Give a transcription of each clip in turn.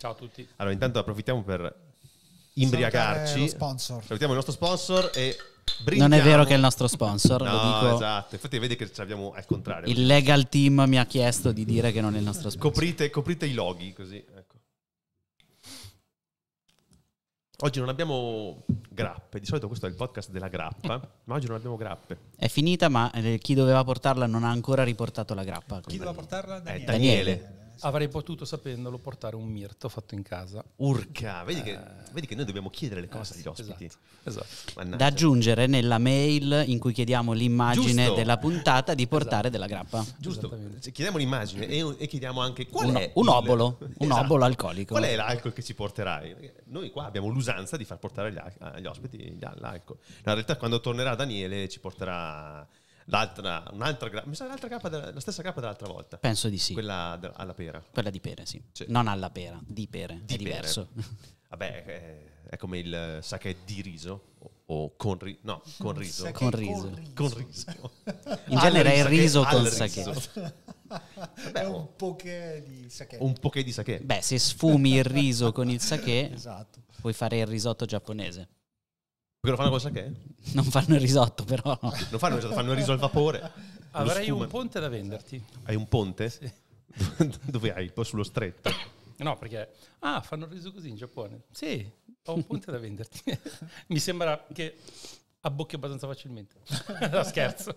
Ciao a tutti. Allora, intanto approfittiamo per imbriacarci. Salutiamo il nostro sponsor e Brindiamo. Non è vero che è il nostro sponsor, no, lo dico. Esatto, infatti vede che abbiamo al contrario. Il legal team mi ha chiesto di dire che non è il nostro sponsor. Coprite, coprite i loghi così, ecco. Oggi non abbiamo grappe, di solito questo è il podcast della grappa, ma oggi non abbiamo grappe. È finita, ma eh, chi doveva portarla non ha ancora riportato la grappa. Chi doveva portarla? Daniele. Eh, Daniele. Daniele senso. Avrei potuto, sapendolo, portare un mirto fatto in casa. Urca, vedi, eh. che, vedi che, noi dobbiamo chiedere le eh, cose agli eh, sì, ospiti. Esatto. esatto. Da aggiungere nella mail in cui chiediamo l'immagine Giusto. della puntata di esatto. portare esatto. della grappa. Giusto, chiediamo l'immagine e, e, chiediamo anche qual un, è... Un il... obolo, un esatto. obolo alcolico. Qual è l'alcol che ci porterai? Noi qua abbiamo l'usanza di far portare agli, agli ospiti l'alcol. in realtà quando tornerà Daniele ci porterà L'altra, un'altra, mi sa l'altra grappa della, la stessa grappa dell'altra volta. Penso di sì. Quella de, alla pera. Quella di pere, sì. sì. Non alla pera, di pere. Di è pere. diverso. Vabbè, è, è come il sake di riso o con, ri- no, con riso. Con riso. Con riso. In genere è il riso con il sake. Vabbè, è un oh. poche di sake. Un poche di sake. Beh, se sfumi il riso con il sake, esatto. puoi fare il risotto giapponese. Quello fa cosa che? Non fanno il risotto, però. Non fanno il risotto, fanno il riso al vapore. Avrei un ponte da venderti. Hai un ponte? Sì. Dove hai? Poi sullo stretto. No, perché. Ah, fanno il riso così in Giappone. Sì, ho un ponte da venderti. Mi sembra che abbocchi abbastanza facilmente. no, scherzo,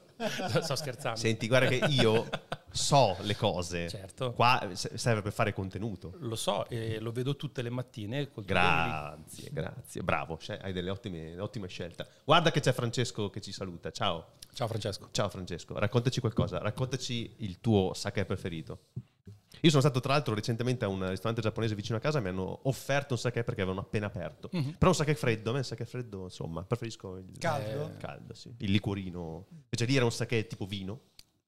sto scherzando. Senti, guarda che io so le cose. Certo. Qua serve per fare contenuto. Lo so e lo vedo tutte le mattine. grazie, grazie. Bravo, hai delle ottime, ottime scelte. Guarda che c'è Francesco che ci saluta. Ciao. Ciao Francesco. Ciao Francesco. Raccontaci qualcosa, raccontaci il tuo sake preferito. Io sono stato tra l'altro recentemente a un ristorante giapponese vicino a casa e mi hanno offerto un sake perché avevano appena aperto. Mm-hmm. Però un sake freddo, a me il sake freddo, insomma, preferisco il caldo, eh, caldo sì. il liquorino. Invece lì era un sake tipo vino.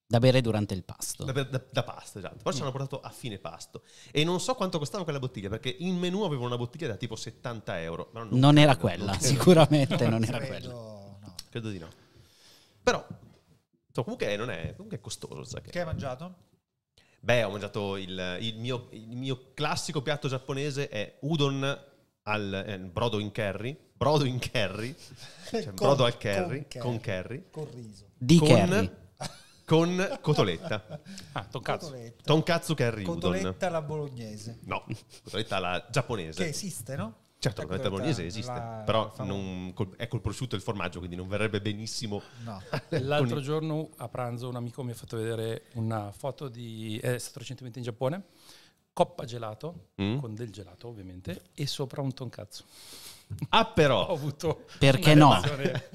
Da bere durante il pasto. Da, da, da pasto, esatto. Poi mm. ci hanno portato a fine pasto. E non so quanto costava quella bottiglia, perché in menù avevo una bottiglia da tipo 70 euro. non, non era quella, non sicuramente non era credo, quella. No. Credo di no. Però, so, comunque non è, comunque è costoso. Che hai mangiato? Beh, ho mangiato il, il, mio, il mio, classico piatto giapponese è udon al eh, brodo in curry, brodo in curry, cioè con, brodo al curry, con curry, con, riso. Di con, curry con cotoletta. Ah, tonkatsu. Cotoletta. Tonkatsu curry cotoletta udon. Cotoletta alla bolognese. No, cotoletta alla giapponese. Che esiste, no? Certo, ecco la nata bolognese esiste, la, però non, col, è col prosciutto e il formaggio, quindi non verrebbe benissimo. No. L'altro giorno a pranzo un amico mi ha fatto vedere una foto di... è stato recentemente in Giappone, coppa gelato, mm. con del gelato ovviamente, e sopra un tonkatsu. Ah però! Ho avuto perché no?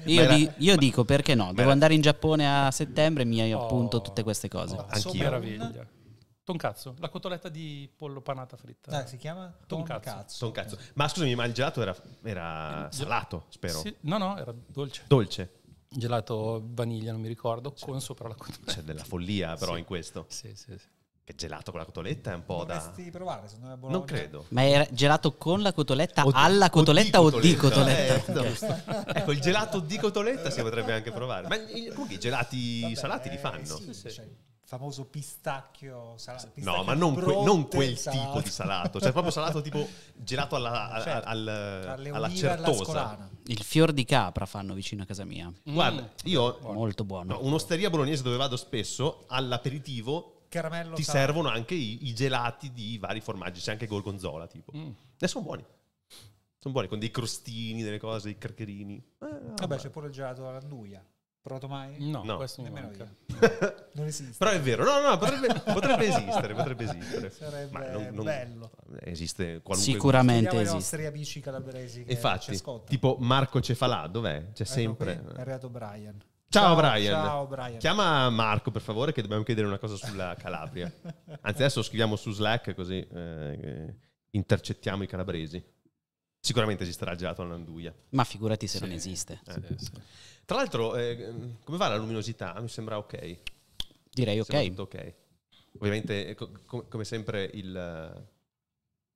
Io, di, io dico perché no, devo andare in Giappone a settembre e mi oh. appunto oh, tutte queste cose. Oh, Anch'io. Meraviglia. Toncazzo, la cotoletta di pollo panata fritta. Ah, si chiama Toncazzo. Toncazzo. Toncazzo. Ma scusami, ma il gelato era, era salato, spero. Sì, no, no, era dolce. Dolce. Gelato vaniglia, non mi ricordo, c'è, con sopra la cotoletta. C'è della follia però sì. in questo. Sì, sì, sì. Che gelato con la cotoletta è un po' Dovresti da... provare, secondo me è buono. Non credo. Ma era gelato con la cotoletta, o alla di, cotoletta o di cotoletta? Di cotoletta. Eh, okay. ecco, il gelato di cotoletta si potrebbe anche provare. Ma comunque i gelati Vabbè, salati li eh, fanno. Eh, sì, sì. Cioè, famoso pistacchio salato. Pistacchio no, ma non, que, non quel salato. tipo di salato, cioè proprio salato tipo gelato alla, a, certo, al, alla certosa. Il fior di capra fanno vicino a casa mia. Mm. Guarda, io... Buono. Molto buono. No, un'osteria bolognese dove vado spesso, all'aperitivo Caramello ti salato. servono anche i, i, gelati di vari formaggi, c'è anche gorgonzola tipo. Mm. E sono buoni. Sono buoni con dei crostini, delle cose, dei craccherini. Eh, Vabbè, c'è pure il gelato alla nuia. Provato mai? No, no. questo nemmeno manca. io. Non esiste. Però è vero, no, no, potrebbe, potrebbe esistere, potrebbe esistere. Sarebbe Ma non, non bello. Esiste qualunque Sicuramente esiste. i nostri amici calabresi che Infatti, ci ascoltano. tipo Marco Cefalà, dov'è? C'è ah, sempre... Qui, è arrivato Brian. Ciao, ciao, Brian. ciao Brian. Chiama Marco per favore che dobbiamo chiedere una cosa sulla Calabria. Anzi adesso scriviamo su Slack così eh, intercettiamo i calabresi. Sicuramente esisterà il gelato all'anduia. Ma figurati se sì. non esiste. Eh, eh, sì. Tra l'altro, eh, come va la luminosità? Mi sembra ok. Direi ok. ok. Ovviamente, eh, co- come sempre, il,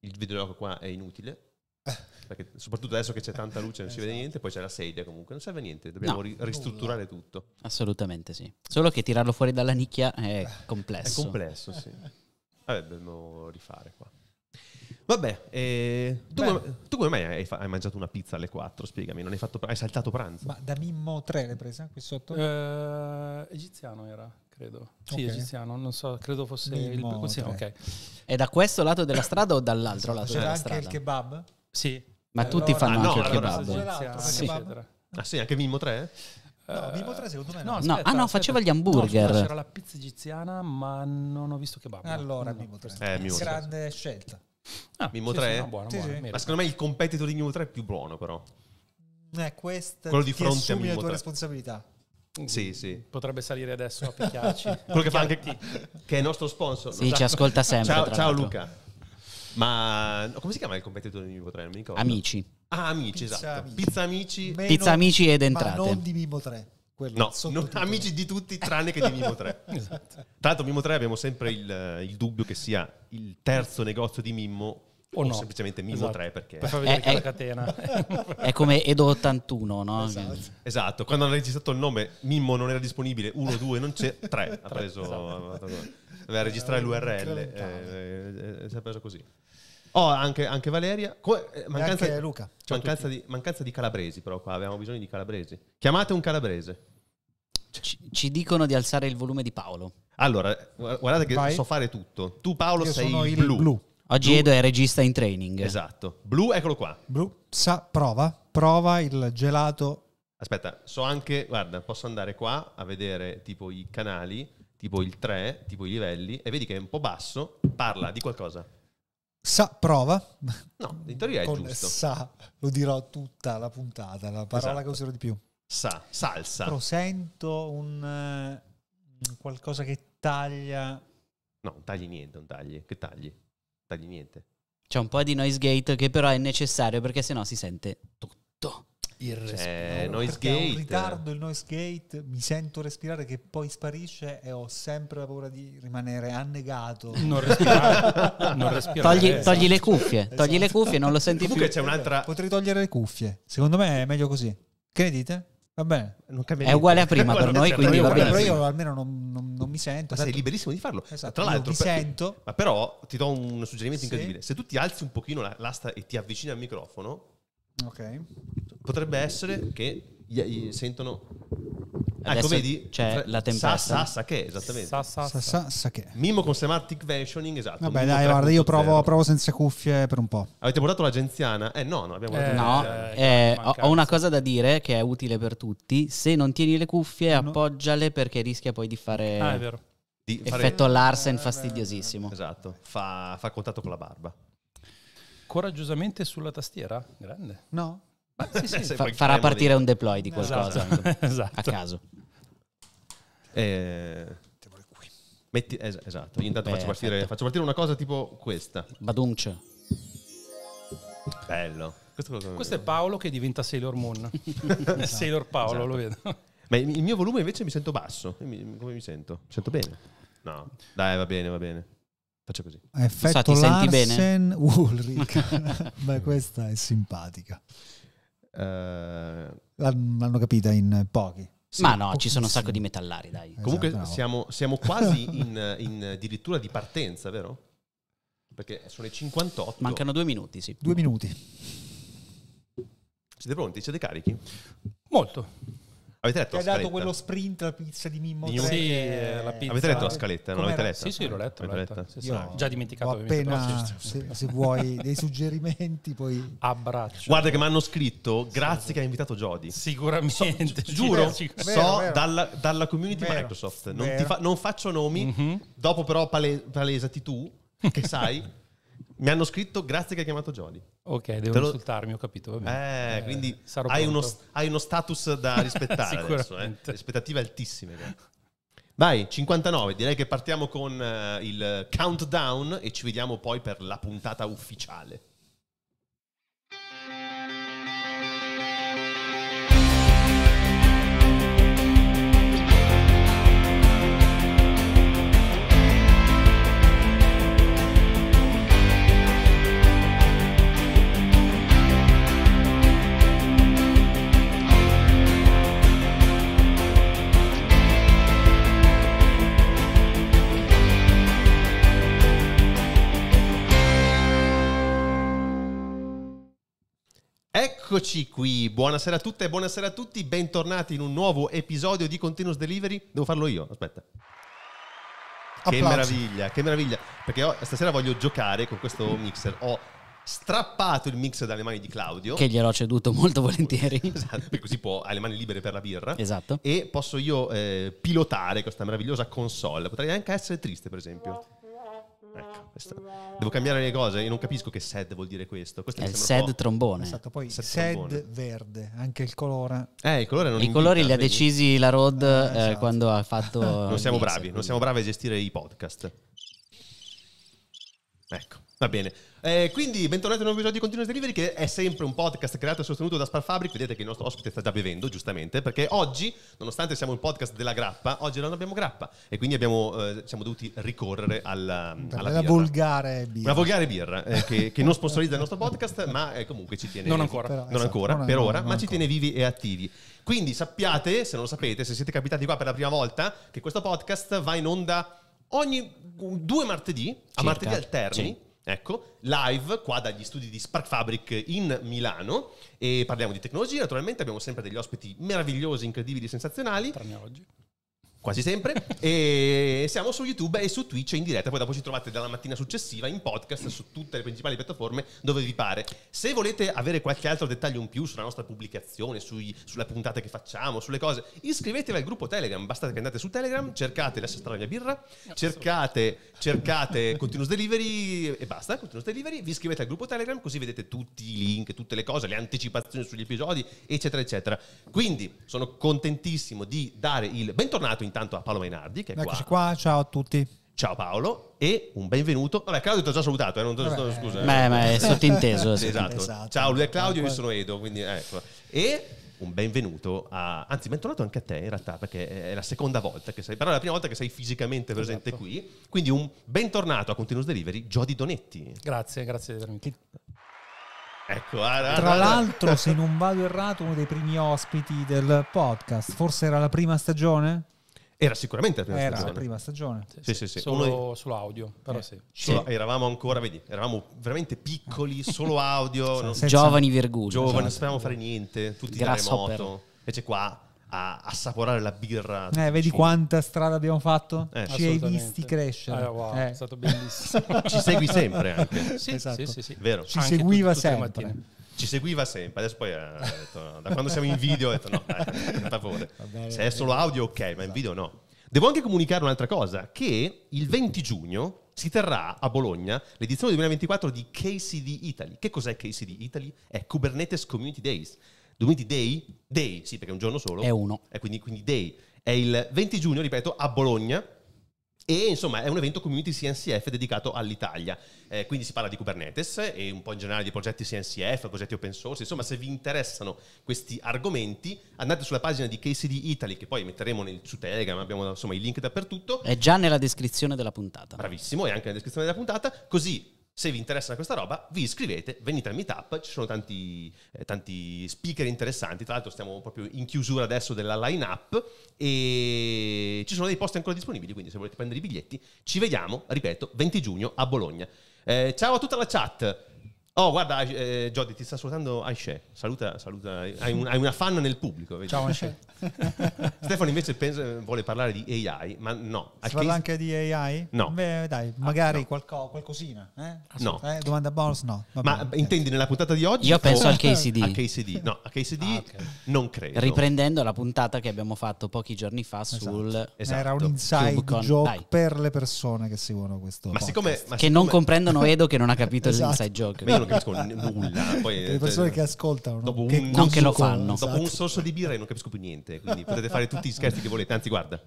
il videogioco qua è inutile. Eh. Perché soprattutto adesso che c'è tanta luce non si esatto. vede niente, poi c'è la sedia comunque, non serve a niente, dobbiamo no. ristrutturare tutto. Assolutamente sì. Solo che tirarlo fuori dalla nicchia è complesso. È complesso, sì. Vabbè, dobbiamo rifare qua. Vabbè, eh, tu, come, tu, come, mai hai, hai, mangiato una pizza alle 4? Spiegami, non hai, fatto, hai saltato pranzo? Ma da Mimmo 3 l'hai presa qui sotto? Eh, egiziano era, credo. Sì, okay. egiziano, non so, credo fosse Mimmo il sì, okay. È da questo lato della strada o dall'altro sì, lato della strada? C'era anche il kebab? Sì. Ma eh, allora, tutti fanno ah, no, anche il kebab. Sì. Kebab? Ah sì, anche Mimmo 3? No, eh, Mimmo 3 secondo me no. no, aspetta, no ah no, faceva aspetta. gli hamburger. No, c'era la pizza egiziana, ma non ho visto kebab. Allora, no. Mimmo 3. Eh, Mimmo 3. Grande scelta. Ah, Mimmo sì, 3? Sì, no, buono, sì, buono, Ma secondo me il competitor di Mimmo 3 è più buono però. Eh, questo Quello di fronte a Mimmo le tue 3. responsabilità. Mm, sì, sì. Potrebbe salire adesso a picchiarci. Quello che fa anche che è nostro sponsor. Sì, ci ascolta sempre. Ciao, ciao Luca. Ma come si chiama il competitor di Mimmo 3? Amici. Ah, amici, Pizza esatto. Amici. Pizza Amici. Meno, Pizza Amici ed entrate. Ma non di Mimmo 3. No, non, amici di tutti tranne che di Mimo 3. esatto. Tra l'altro Mimo 3 abbiamo sempre il, eh, il, dubbio che sia il terzo negozio di Mimmo o, o no. semplicemente Mimo esatto. 3 perché... Per far vedere è, è, la catena. è come Edo 81, no? Esatto. esatto. quando hanno registrato il nome Mimmo non era disponibile, 1, 2, non c'è, 3 ha preso... Esatto. Doveva registrare l'URL, eh, eh, eh, si è preso così. Oh, anche, anche Valeria. Co- eh, mancanza, anche Luca. Mancanza di, mancanza di calabresi, però qua avevamo bisogno di calabresi. Chiamate un calabrese. Ci, ci, dicono di alzare il volume di Paolo. Allora, guardate che Vai. so fare tutto. Tu Paolo Io sei sono il blu. blu. Oggi blu. Edo è regista in training. Esatto. Blu, eccolo qua. Blu, sa, prova, prova il gelato. Aspetta, so anche, guarda, posso andare qua a vedere tipo i canali, tipo il 3, tipo i livelli, e vedi che è un po' basso, parla di qualcosa. Sa prova. No, in teoria è giusto. Sa, lo dirò tutta la puntata, la parola esatto. che userò di più. Sa, salsa. Però sento eh, un qualcosa che taglia. No, non tagli niente, non tagli. Che tagli? Tagli niente. C'è un po' di noise gate che però è necessario perché sennò si sente tutto. Il cioè, respiro. noise gate. un ritardo il noise gate, mi sento respirare che poi sparisce e ho sempre la paura di rimanere annegato. Non respirare. non respirare. Togli, esatto. togli, le esatto. cuffie, esatto. togli le esatto. cuffie, non lo senti Comunque più. C'è un'altra... Potrei togliere le cuffie. Secondo me è meglio così. Che ne dite? Va bene, è uguale a prima per noi, certo, quindi va bene. Però io almeno non, non, non mi sento. Ma tanto... sei certo. liberissimo di farlo. Esatto. Tra l'altro, mi per... sento. Ma però ti do un suggerimento sì. incredibile. Se tu ti alzi un pochino l'asta e ti avvicini al microfono, ok potrebbe essere che gli- gli sentono... Ah, Adesso ecco, vedi? c'è Fra- la tempesta. Sa, sa, sa che, esattamente. Sa, sa, sa, sa, sa che. Mimo con semantic versioning, esatto. Vabbè, Mimo dai, guarda, io provo, provo senza cuffie per un po'. Avete portato l'agenziana? Eh no, non abbiamo Eh, portato la No, genziana. eh, eh ho- ho, una cosa da dire che è utile per tutti. Se non tieni le cuffie, No. appoggiale perché rischia poi di fare Ah, è vero. Di fare- Larsen eh, fastidiosissimo. Esatto, fa, fa contatto con la barba. Coraggiosamente sulla tastiera? Grande. No? Sì, sì, eh, fa, farà partire un deploy di esatto. qualcosa esatto. esatto. a caso. Eh, metti, es- esatto, io intanto Beh, faccio, partire, faccio, partire, una cosa tipo questa. Badunce. Bello. Questo, Questo è Paolo che diventa Sailor Moon. esatto. Sailor Paolo, lo esatto. vedo. Ma il mio volume invece mi sento basso. Come mi sento? Mi sento bene? No. Dai, va bene, va bene. Faccio così. Effetto so, ti Larsen, Ulrich. Beh, questa è simpatica. Eh, l'hanno capita in pochi. Sì, Ma no, ci sono un sacco di metallari, dai. Esatto, Comunque no. siamo, siamo, quasi in, in dirittura di partenza, vero? Perché sono le 58. Mancano due minuti, sì. Due minuti. Siete pronti? Siete carichi? Molto. Avete letto Ti ha dato quello sprint la pizza di Mimmo Sì, eh, la pizza. Avete letto la scaletta? Non l'avete letta? Sì, sì, l'ho letto. L'ho letta. Sì, sì, già dimenticato. Appena, se, se, vuoi dei suggerimenti poi... Abbraccio. Guarda che mi hanno scritto, grazie sì, che hai invitato Jody. Sicuramente. So, giuro, vero, so vero. Dalla, dalla, community vero. Microsoft. Non, fa, non, faccio nomi, mm-hmm. dopo però pale, palesati tu, che sai... Mi hanno scritto grazie che hai chiamato Jody. Ok, devo lo... insultarmi, ho capito. Va bene. Eh, eh, quindi hai uno, hai uno, status da rispettare adesso. Eh? Aspettative altissime. Vai, 59. Direi che partiamo con uh, il countdown e ci vediamo poi per la puntata ufficiale. Eccoci qui, buonasera a tutte e buonasera a tutti, bentornati in un nuovo episodio di Continuous Delivery. Devo farlo io, aspetta. Applausi. Che meraviglia, che meraviglia, perché ho, stasera voglio giocare con questo mixer. Ho strappato il mixer dalle mani di Claudio. Che gliel'ho ceduto molto volentieri. Esatto, così può, ha le mani libere per la birra. Esatto. E posso io eh, pilotare questa meravigliosa console. Potrei anche essere triste, per esempio. Ecco, ah, Devo cambiare le cose, io non capisco che sad vuol dire questo. questo è il sad trombone. Esatto, poi sad, sad verde, anche il colore. Eh, il colore non I invita, colori li ha decisi la Rod eh, eh esatto. eh, quando ha fatto... non siamo mix, bravi, quindi. non siamo bravi a gestire i podcast. Ecco. Va bene, eh, quindi bentornati a un nuovo episodio di Continuous Delivery che è sempre un podcast creato e sostenuto da Sparfabric. Vedete che il nostro ospite sta già bevendo, giustamente, perché oggi, nonostante siamo un podcast della grappa, oggi non abbiamo grappa e quindi abbiamo, eh, siamo dovuti ricorrere alla, mm, alla birra. volgare birra. Una volgare birra eh, che, che, non sponsorizza il nostro podcast, ma eh, comunque ci tiene... Non ancora. Però, non esatto, ancora, non per non ora, non ma ancora. ci tiene vivi e attivi. Quindi sappiate, se non lo sapete, se siete capitati qua per la prima volta, che questo podcast va in onda ogni due martedì, a martedì alterni. Sì Ecco, live qua dagli studi di Spark Fabric in Milano e parliamo di tecnologia, naturalmente abbiamo sempre degli ospiti meravigliosi, incredibili, sensazionali. Tranne oggi quasi sempre. e siamo su YouTube e su Twitch in diretta. Poi dopo ci trovate dalla mattina successiva in podcast su tutte le principali piattaforme dove vi pare. Se volete avere qualche altro dettaglio in più sulla nostra pubblicazione, sui, sulle puntate che facciamo, sulle cose, iscrivetevi al gruppo Telegram. Basta che andate su Telegram, cercate Lascia stare mia birra, cercate, cercate Continuous Delivery e basta. Continuous Delivery, vi iscrivete al gruppo Telegram così vedete tutti i link, tutte le cose, le anticipazioni sugli episodi, eccetera, eccetera. Quindi sono contentissimo di dare il bentornato in intanto a Paolo Mainardi che è Eccoci qua. qua, ciao a tutti. Ciao Paolo e un benvenuto. Vabbè, Claudio ti ho già salutato, eh, non ti ho scusa. Beh, ma è sottinteso. esatto. esatto. Ciao, lui è Claudio, io sono Edo, quindi eh, ecco. E un benvenuto a, anzi bentornato anche a te in realtà perché è la seconda volta che sei, però è la prima volta che sei fisicamente presente esatto. qui, quindi un bentornato a Continuous Delivery, Jody Donetti. Grazie, grazie di avermi qui. Ecco, ara, ah, ah, Tra ah, l'altro, se non vado errato, uno dei primi ospiti del podcast, forse era la prima stagione? Era sicuramente la prima era stagione. la prima stagione. Sì, sì, sì. sì. Solo, solo, audio, però eh. sì. Solo, eravamo ancora, vedi, eravamo veramente piccoli, solo audio. non... Giovani Vergugno. Giovani, esatto. non sapevamo fare niente, tutti da remoto. Invece qua a assaporare la birra. Eh, vedi cibo. quanta strada abbiamo fatto? Eh, Ci hai visti crescere. Ah, wow, eh. È stato bellissimo. Ci segui sempre anche. Sì, esatto. sì, sì, sì. Vero. Ci anche seguiva tutte, tutte sempre ci seguiva sempre. Adesso poi ha eh, detto, no. da quando siamo in video ho detto no, per favore. Se è solo audio ok, ma in esatto. video no. Devo anche comunicare un'altra cosa, che il 20 giugno si terrà a Bologna l'edizione 2024 di KCD Italy. Che cos'è KCD Italy? È Kubernetes Community Days. Community Day, Day, sì perché è un giorno solo. È uno. E quindi, quindi Day. È il 20 giugno, ripeto, a Bologna e insomma è un evento community CNCF dedicato all'Italia, eh, quindi si parla di Kubernetes e un po' in generale di progetti CNCF, progetti open source, insomma se vi interessano questi argomenti andate sulla pagina di KCD Italy che poi metteremo nel, su Telegram, abbiamo insomma i link dappertutto. È già nella descrizione della puntata. Bravissimo, è anche nella descrizione della puntata, così se vi interessa questa roba, vi iscrivete, venite al meetup, ci sono tanti, eh, tanti speaker interessanti. Tra l'altro, stiamo proprio in chiusura adesso della lineup e ci sono dei posti ancora disponibili. Quindi, se volete prendere i biglietti, ci vediamo, ripeto, 20 giugno a Bologna. Eh, ciao a tutta la chat. Oh, guarda, eh, Jody, ti sta salutando Aisha. Saluta, saluta. Hai, un, hai, una fan nel pubblico. Vedi? Ciao Aisha. Stefano invece pensa, vuole parlare di AI, ma no. Si parla anche di AI? No. Beh, dai, magari ah, no. Qualco, qualcosina. Eh? No. Eh, domanda bonus? No. Vabbè, ma penso. intendi nella puntata di oggi? Io penso al KCD. A KCD. No, a KCD ah, okay. non credo. Riprendendo la puntata che abbiamo fatto pochi giorni fa esatto. sul... Esatto. Era un inside Cubicon. joke dai. per le persone che seguono questo ma podcast. Siccome, ma che siccome... non comprendono Edo che non ha capito esatto. l'inside joke non capisco nulla. Poi, le cioè, persone cioè, che ascoltano, dopo che, non non che lo fanno. Dopo un esatto. sorso di birra non capisco più niente, quindi potete fare tutti gli scherzi che volete, anzi guarda.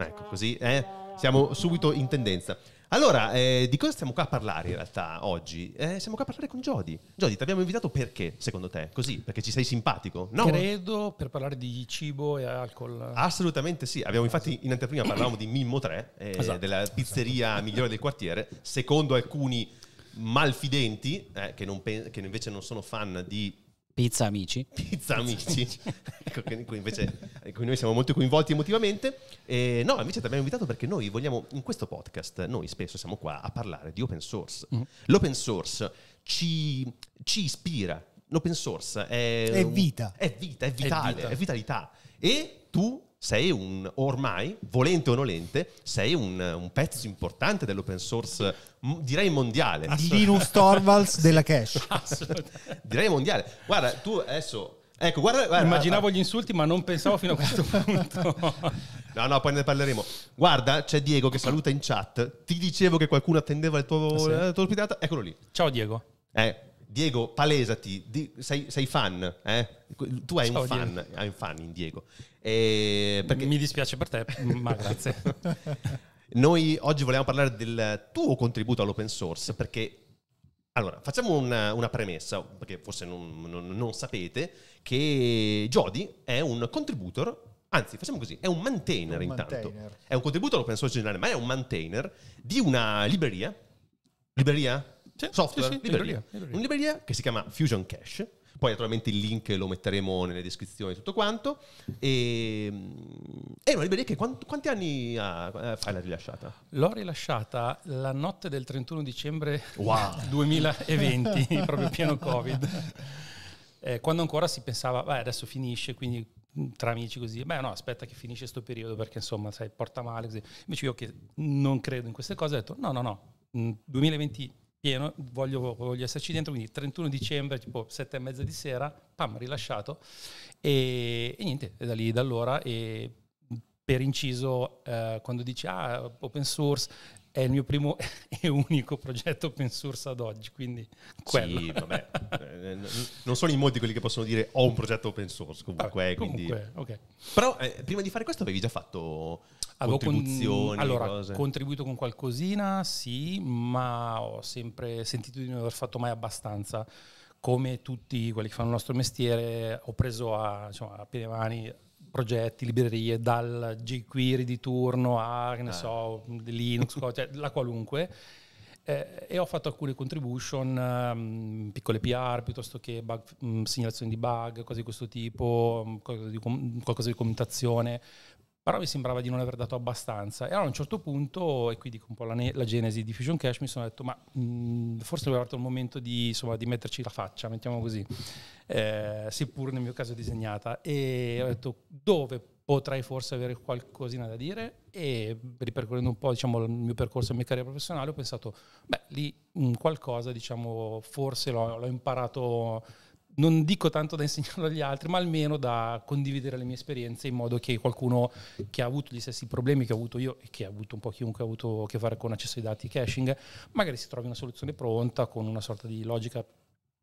Ecco, così eh, siamo subito in tendenza. Allora, eh, di cosa stiamo qua a parlare in realtà oggi? Eh, siamo qua a parlare con Jody. Jody, ti abbiamo invitato perché, secondo te? Così, perché ci sei simpatico? No? Credo per parlare di cibo e alcol. Assolutamente sì. Abbiamo infatti in anteprima parlavamo di Mimmo 3, eh, esatto. della pizzeria migliore del quartiere. Secondo alcuni malfidenti, eh, che, pe- che invece non sono fan di Pizza Amici. Pizza Amici, ecco, in cui invece eh, in noi siamo molto coinvolti emotivamente. E no, invece ti abbiamo invitato perché noi vogliamo, in questo podcast, noi spesso siamo qua a parlare di open source. Mm. L'open source ci, ci, ispira. L'open source è, è vita. È vita, è vitale, è, vita. è vitalità. E tu sei un, ormai, volente o nolente, sei un, un pezzo importante dell'open source direi mondiale. Linus Torvalds della Cash. direi mondiale. Guarda, tu adesso Ecco, guarda, guarda, Immaginavo guarda. Ah, gli insulti, ma non pensavo fino a questo punto. no, no, poi ne parleremo. Guarda, c'è Diego che saluta in chat. Ti dicevo che qualcuno attendeva il tuo, ah, sì. Eh, la tua ospitata. Eccolo lì. Ciao, Diego. Eh, Diego, palesati. Di, sei, sei, fan. Eh? Tu hai Ciao, un fan, Diego. hai un fan in Diego. E eh, perché... Mi dispiace per te, ma grazie. Noi oggi vogliamo parlare del tuo contributo all'open source perché allora, facciamo una, una, premessa, perché forse non, non, non, sapete, che Jody è un contributor, anzi facciamo così, è un maintainer un intanto. Maintainer. È un contributor all'open source generale, ma è un maintainer di una libreria, libreria? Sì, software, sì, sì, libreria. Libreria, libreria. Una libreria che si chiama Fusion Cache, poi naturalmente il link lo metteremo nelle descrizioni e tutto quanto. E, ehm, è una libreria che quanti, quanti anni ha, eh, fai la rilasciata? L'ho rilasciata la notte del 31 dicembre wow. 2020, proprio pieno Covid. Eh, quando ancora si pensava, beh, adesso finisce, quindi mm, tra amici così, beh no, aspetta che finisce questo periodo perché insomma, sai, porta male così. Invece io che non credo in queste cose ho detto, no, no, no, 2020 mm, pieno, voglio, voglio, esserci dentro, quindi 31 dicembre, tipo 7 e mezza di sera, pam, rilasciato e, e niente, da lì, da allora e per inciso, eh, quando dici ah, open source, è il mio primo e unico progetto open source ad oggi, quindi quello. Sì, vabbè, eh, non sono in molti quelli che possono dire ho un progetto open source comunque. Ah, comunque quindi... okay. Però eh, prima di fare questo avevi già fatto Avevo contribuzioni? Con, allora, cose. contribuito con qualcosina, sì, ma ho sempre sentito di non aver fatto mai abbastanza. Come tutti quelli che fanno il nostro mestiere, ho preso a, diciamo, a piene mani progetti, librerie, dal jQuery di turno a, che ne ah. so, Linux, cioè, la qualunque. Eh, e ho fatto alcune contribution, um, piccole PR piuttosto che bug, um, segnalazioni di bug, cose di questo tipo, um, mm, qualcosa, di com- qualcosa di, commentazione però mi sembrava di non aver dato abbastanza. E allora a un certo punto, e qui dico un po' la, ne- la genesi di Fusion Cash, mi sono detto, ma mh, mhmm, forse è arrivato il momento di, insomma, di, metterci la faccia, mettiamo così, eh, seppur nel mio caso disegnata. E ho detto, dove potrei forse avere qualcosina da dire? E ripercorrendo un po' diciamo, il mio percorso e la mia carriera professionale, ho pensato, beh, lì mh, mhmm, qualcosa, diciamo, forse l'ho, l'ho imparato non dico tanto da insegnarlo agli altri, ma almeno da condividere le mie esperienze in modo che qualcuno che ha avuto gli stessi problemi che ho avuto io e che ha avuto un po' chiunque ha avuto a che fare con accesso ai dati caching, magari si trovi una soluzione pronta con una sorta di logica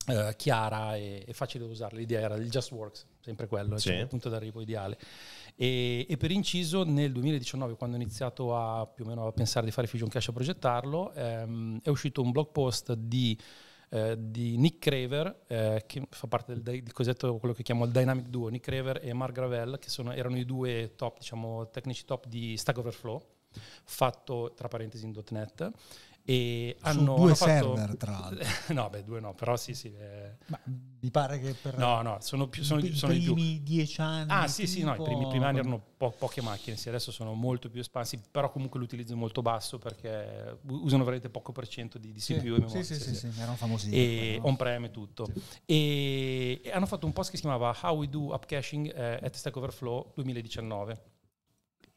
eh, chiara e, e, facile da usare. L'idea era il just works, sempre quello, cioè, sì. cioè il punto d'arrivo ideale. E, e, per inciso, nel 2019, quando ho iniziato a più o meno a pensare di fare Fusion Cache a progettarlo, ehm, è uscito un blog post di eh, di Nick Craver, eh, che fa parte del, del cosiddetto quello che chiamo il Dynamic Duo, Nick Craver e Mark Gravel, che sono, erano i due top, diciamo, tecnici top di Stack Overflow, fatto tra parentesi in .NET e hanno, Su due hanno fatto... server tra l'altro. no, beh, due no, però sì, sì. Eh... Ma mi pare che per no, no, sono più, sono, i sono primi dieci anni. Ah, sì, tipo... sì, no, i primi, primi anni erano po- poche macchine, sì, adesso sono molto più espansi, però comunque l'utilizzo è molto basso perché usano veramente poco per cento di, di CPU sì, e memoria. Sì, sì, sì, sì, sì, erano famosi. E no? on-prem e tutto. E, e, hanno fatto un post che si chiamava How We Do Upcaching eh, at Stack Overflow 2019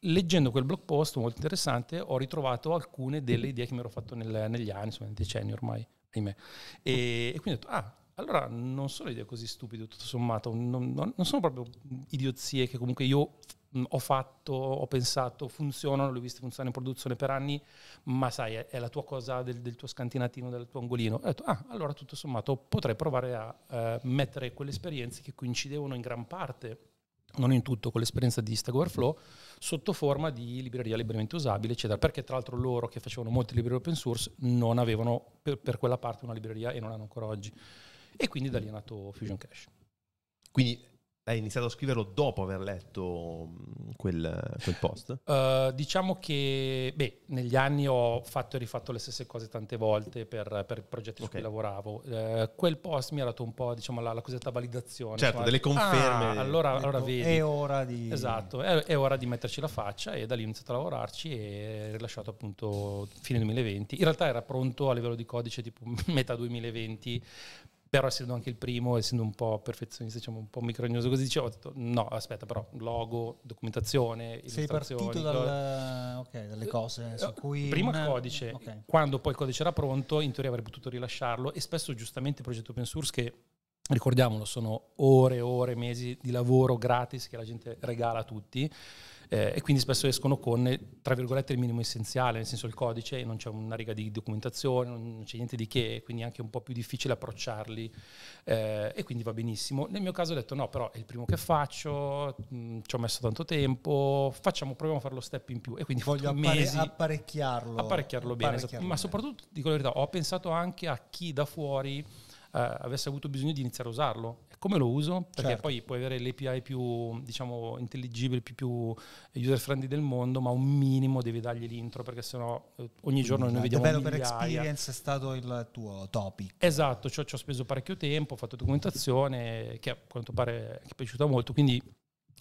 leggendo quel blog post molto interessante ho ritrovato alcune delle idee che mi ero fatto nel, negli anni, insomma, decenni ormai, ahimè. E, e, quindi ho detto, ah, allora non sono idee così stupide, tutto sommato, non, non, non sono proprio idiozie che comunque io ho fatto, ho pensato, funzionano, le ho viste funzionare in produzione per anni, ma sai, è, è la tua cosa del, del, tuo scantinatino, del tuo angolino. Ho detto, ah, allora tutto sommato potrei provare a eh, mettere quelle esperienze che coincidevano in gran parte non in tutto, con l'esperienza di Stack Overflow, sotto forma di libreria liberamente usabile, eccetera. Perché tra l'altro loro, che facevano molte librerie open source, non avevano per, per quella parte una libreria e non hanno ancora oggi. E quindi da lì è nato Fusion Cache. Quindi hai iniziato a scriverlo dopo aver letto mm, quel, quel post? Uh, diciamo che beh, negli anni ho fatto e rifatto le stesse cose tante volte per, per progetti okay. su cui lavoravo. Uh, quel post mi ha dato un po' diciamo, la, la cosiddetta validazione. Certo, cioè, delle conferme. Ah, allora, allora vedi. È ora di... Esatto, è, è, ora di metterci la faccia e da lì ho iniziato a lavorarci e rilasciato appunto fine 2020. In realtà era pronto a livello di codice tipo metà 2020 però essendo anche il primo, essendo un po' perfezionista, diciamo un po' micrognoso, così dicevo, ho detto, no, aspetta, però logo, documentazione, Sei partito dal, okay, dalle eh, cose su eh, cui... Prima il codice, okay. quando poi il codice era pronto, in teoria avrei potuto rilasciarlo e spesso giustamente il progetto open source che, ricordiamolo, sono ore, e ore, mesi di lavoro gratis che la gente regala a tutti, eh, e quindi spesso escono con, tra virgolette, il minimo essenziale, nel senso il codice, non c'è una riga di documentazione, non c'è niente di che, quindi è anche un po' più difficile approcciarli eh, e quindi va benissimo. Nel mio caso ho detto no, però è il primo che faccio, mh, mm, ci ho messo tanto tempo, facciamo, proviamo a fare lo step in più e quindi voglio appare- mesi, apparecchiarlo. Apparecchiarlo bene, apparecchiarlo ma bene. soprattutto, dico la verità, ho pensato anche a chi da fuori... Uh, avesse avuto bisogno di iniziare a usarlo come lo uso, perché certo. poi puoi avere l'API più diciamo, intelligibili, più, più user friendly del mondo, ma un minimo devi dargli l'intro, perché sennò eh, ogni giorno noi vediamo... Il developer migliaia. experience è stato il tuo topic. Esatto, ci ho speso parecchio tempo, ho fatto documentazione che a quanto pare è piaciuta molto, quindi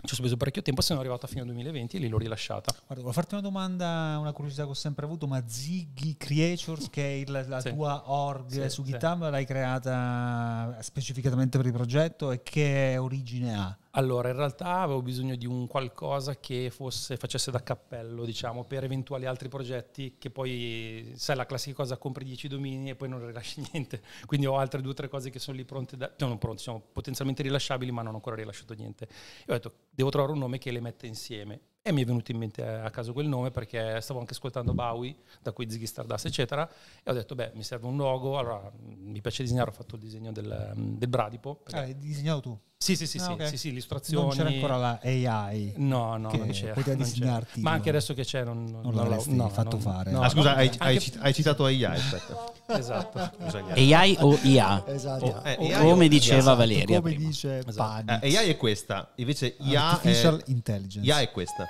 ci ho speso parecchio tempo, sono arrivato a fine 2020 e lì l'ho rilasciata. Guarda, volevo farti una domanda, una curiosità che ho sempre avuto, ma Ziggy Creatures, che è il, la sì. tua org sì, su GitHub, sì. l'hai creata specificatamente per il progetto e che origine ha? Allora, in realtà avevo bisogno di un qualcosa che fosse, facesse da cappello, diciamo, per eventuali altri progetti che poi, sai, la classica cosa, compri 10 domini e poi non rilasci niente. Quindi ho altre due o tre cose che sono lì pronte, da, no, non pronte, sono diciamo, potenzialmente rilasciabili, ma non ho ancora rilasciato niente. E ho detto, devo trovare un nome che le mette insieme. E mi è venuto in mente eh, a caso quel nome perché stavo anche ascoltando Bowie, da cui Ziggy Stardust, eccetera, e ho detto, beh, mi serve un logo, allora mm, mi piace disegnare, ho fatto il disegno del, mm, del bradipo. Perché... Ah, hai disegnato tu? Sì, sì, sì, ah, sì, okay. sì, sì, l'illustrazione. Non c'era ancora la AI. No, no, non c'era. Poteva non disegnarti. Ma anche adesso che c'è non, non, non l'avresti no, fatto non, fare. No, ah, scusa, hai, hai, citato AI, aspetta. esatto. Scusa, AI o IA. Esatto. esatto. Oh, eh, o, eh, AI come o diceva o esatto, Valeria. Come prima. dice esatto. Eh, AI è questa, invece IA Artificial è... Intelligence. IA è questa.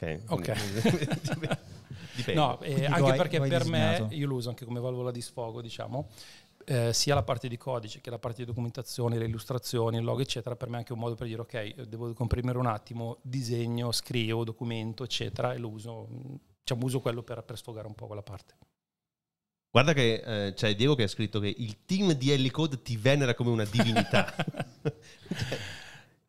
Ok. okay. no, eh, anche perché per me, io lo uso anche come valvola di sfogo, diciamo eh, sia la parte di codice che la parte di documentazione, le illustrazioni, il logo, eccetera, per me è anche un modo per dire ok, eh, devo comprimere un attimo, disegno, scrivo, documento, eccetera, e lo uso, mm, diciamo, uso quello per, per sfogare un po' quella parte. Guarda che eh, c'è Diego che ha scritto che il team di Helicode ti venera come una divinità. cioè,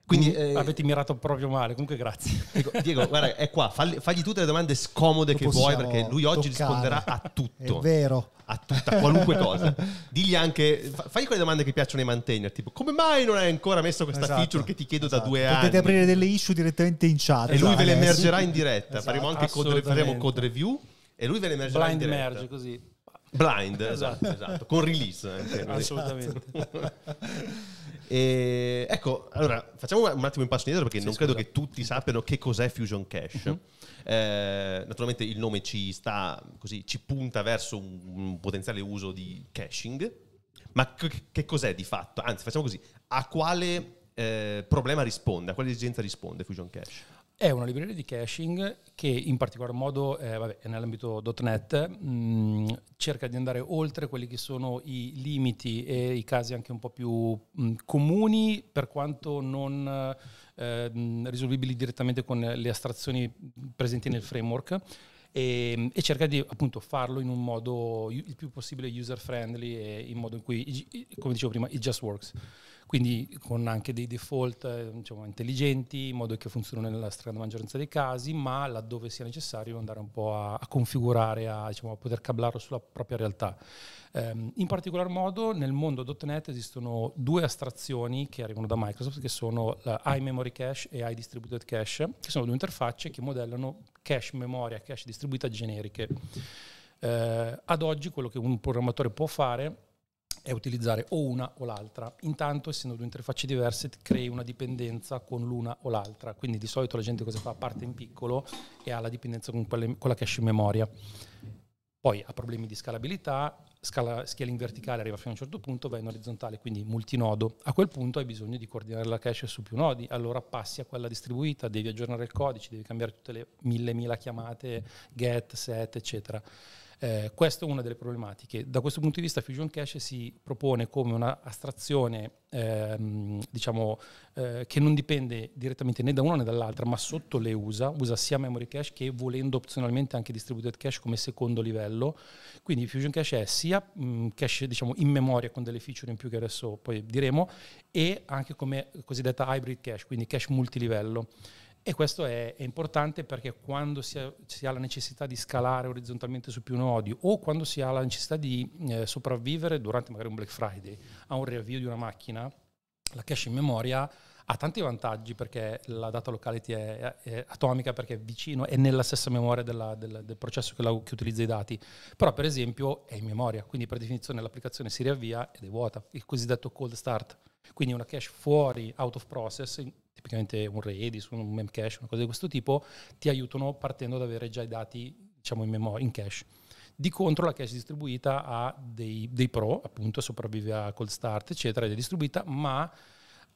quindi, eh, avete mirato proprio male, comunque grazie. Diego, Diego guarda, è qua, fagli, fagli, tutte le domande scomode Lo che vuoi perché lui oggi toccare. risponderà a tutto. È vero. A tutta, qualunque cosa. Digli anche, fagli quelle domande che piacciono ai maintainer, tipo come mai non hai ancora messo questa esatto, feature che ti chiedo esatto. da due Potete anni? Potete aprire delle issue direttamente in chat. E esatto. lui ve le emergerà in diretta, esatto, faremo anche code, faremo code review e lui ve le emergerà Blind in diretta. Blind Merge, così. Blind, esatto, esatto, esatto con release. Anche, Assolutamente. E, ecco, allora facciamo un attimo un passo indietro perché sì, non scusa. credo che tutti sappiano che cos'è Fusion Cash. Uh-huh. Eh, naturalmente il nome ci, sta, così, ci punta verso un, un potenziale uso di caching, ma che, che cos'è di fatto? Anzi, facciamo così, a quale eh, problema risponde, a quale esigenza risponde Fusion Cash? È una libreria di caching che in particolar modo eh, vabbè, nell'ambito.NET mh, mm, cerca di andare oltre quelli che sono i limiti e i casi anche un po' più mh, mm, comuni per quanto non eh, mm, risolvibili direttamente con le astrazioni presenti nel framework e, e, cerca di appunto farlo in un modo il più possibile user friendly e in modo in cui, come dicevo prima, it just works quindi con anche dei default eh, diciamo, intelligenti in modo che funzionino nella stragrande maggioranza dei casi, ma laddove sia necessario andare un po' a, a configurare, a, diciamo, a poter cablarlo sulla propria realtà. Ehm, in particolar modo nel mondo.NET esistono due astrazioni che arrivano da Microsoft, che sono la iMemory Cache e iDistributed Cache, che sono due interfacce che modellano cache memoria, cache distribuita generiche. Uh, ad oggi quello che un programmatore può fare è utilizzare o una o l'altra. Intanto, essendo due interfacce diverse, crei una dipendenza con l'una o l'altra. Quindi di solito la gente cosa fa? Parte in piccolo e ha la dipendenza con, quelle, con la cache in memoria. Poi ha problemi di scalabilità, scala, scaling verticale arriva fino a un certo punto, va in orizzontale, quindi multinodo. A quel punto hai bisogno di coordinare la cache su più nodi, allora passi a quella distribuita, devi aggiornare il codice, devi cambiare tutte le mille, mila chiamate, get, set, eccetera. Eh, questa è una delle problematiche. Da questo punto di vista Fusion Cache si propone come un'astrazione ehm, diciamo, eh, che non dipende direttamente né da una né dall'altra, ma sotto le USA, usa sia memory cache che volendo opzionalmente anche distributed cache come secondo livello. Quindi Fusion Cache è sia mh, mm, cache diciamo, in memoria con delle feature in più che adesso poi diremo, e anche come cosiddetta hybrid cache, quindi cache multilivello. E questo è, è importante perché quando si ha, si ha, la necessità di scalare orizzontalmente su più nodi o quando si ha la necessità di eh, sopravvivere durante magari un Black Friday a un riavvio di una macchina, la cache in memoria ha tanti vantaggi perché la data locality è, è, atomica perché è vicino, è nella stessa memoria della, del, del, processo che, la, che, utilizza i dati, però per esempio è in memoria, quindi per definizione l'applicazione si riavvia ed è vuota, il cosiddetto cold start, quindi una cache fuori, out of process, tipicamente un Redis, un Memcache, una cosa di questo tipo, ti aiutano partendo ad avere già i dati diciamo, in, memoria, in cache. Di contro la cache distribuita ha dei, dei pro, appunto sopravvive a cold start, eccetera, ed è distribuita, ma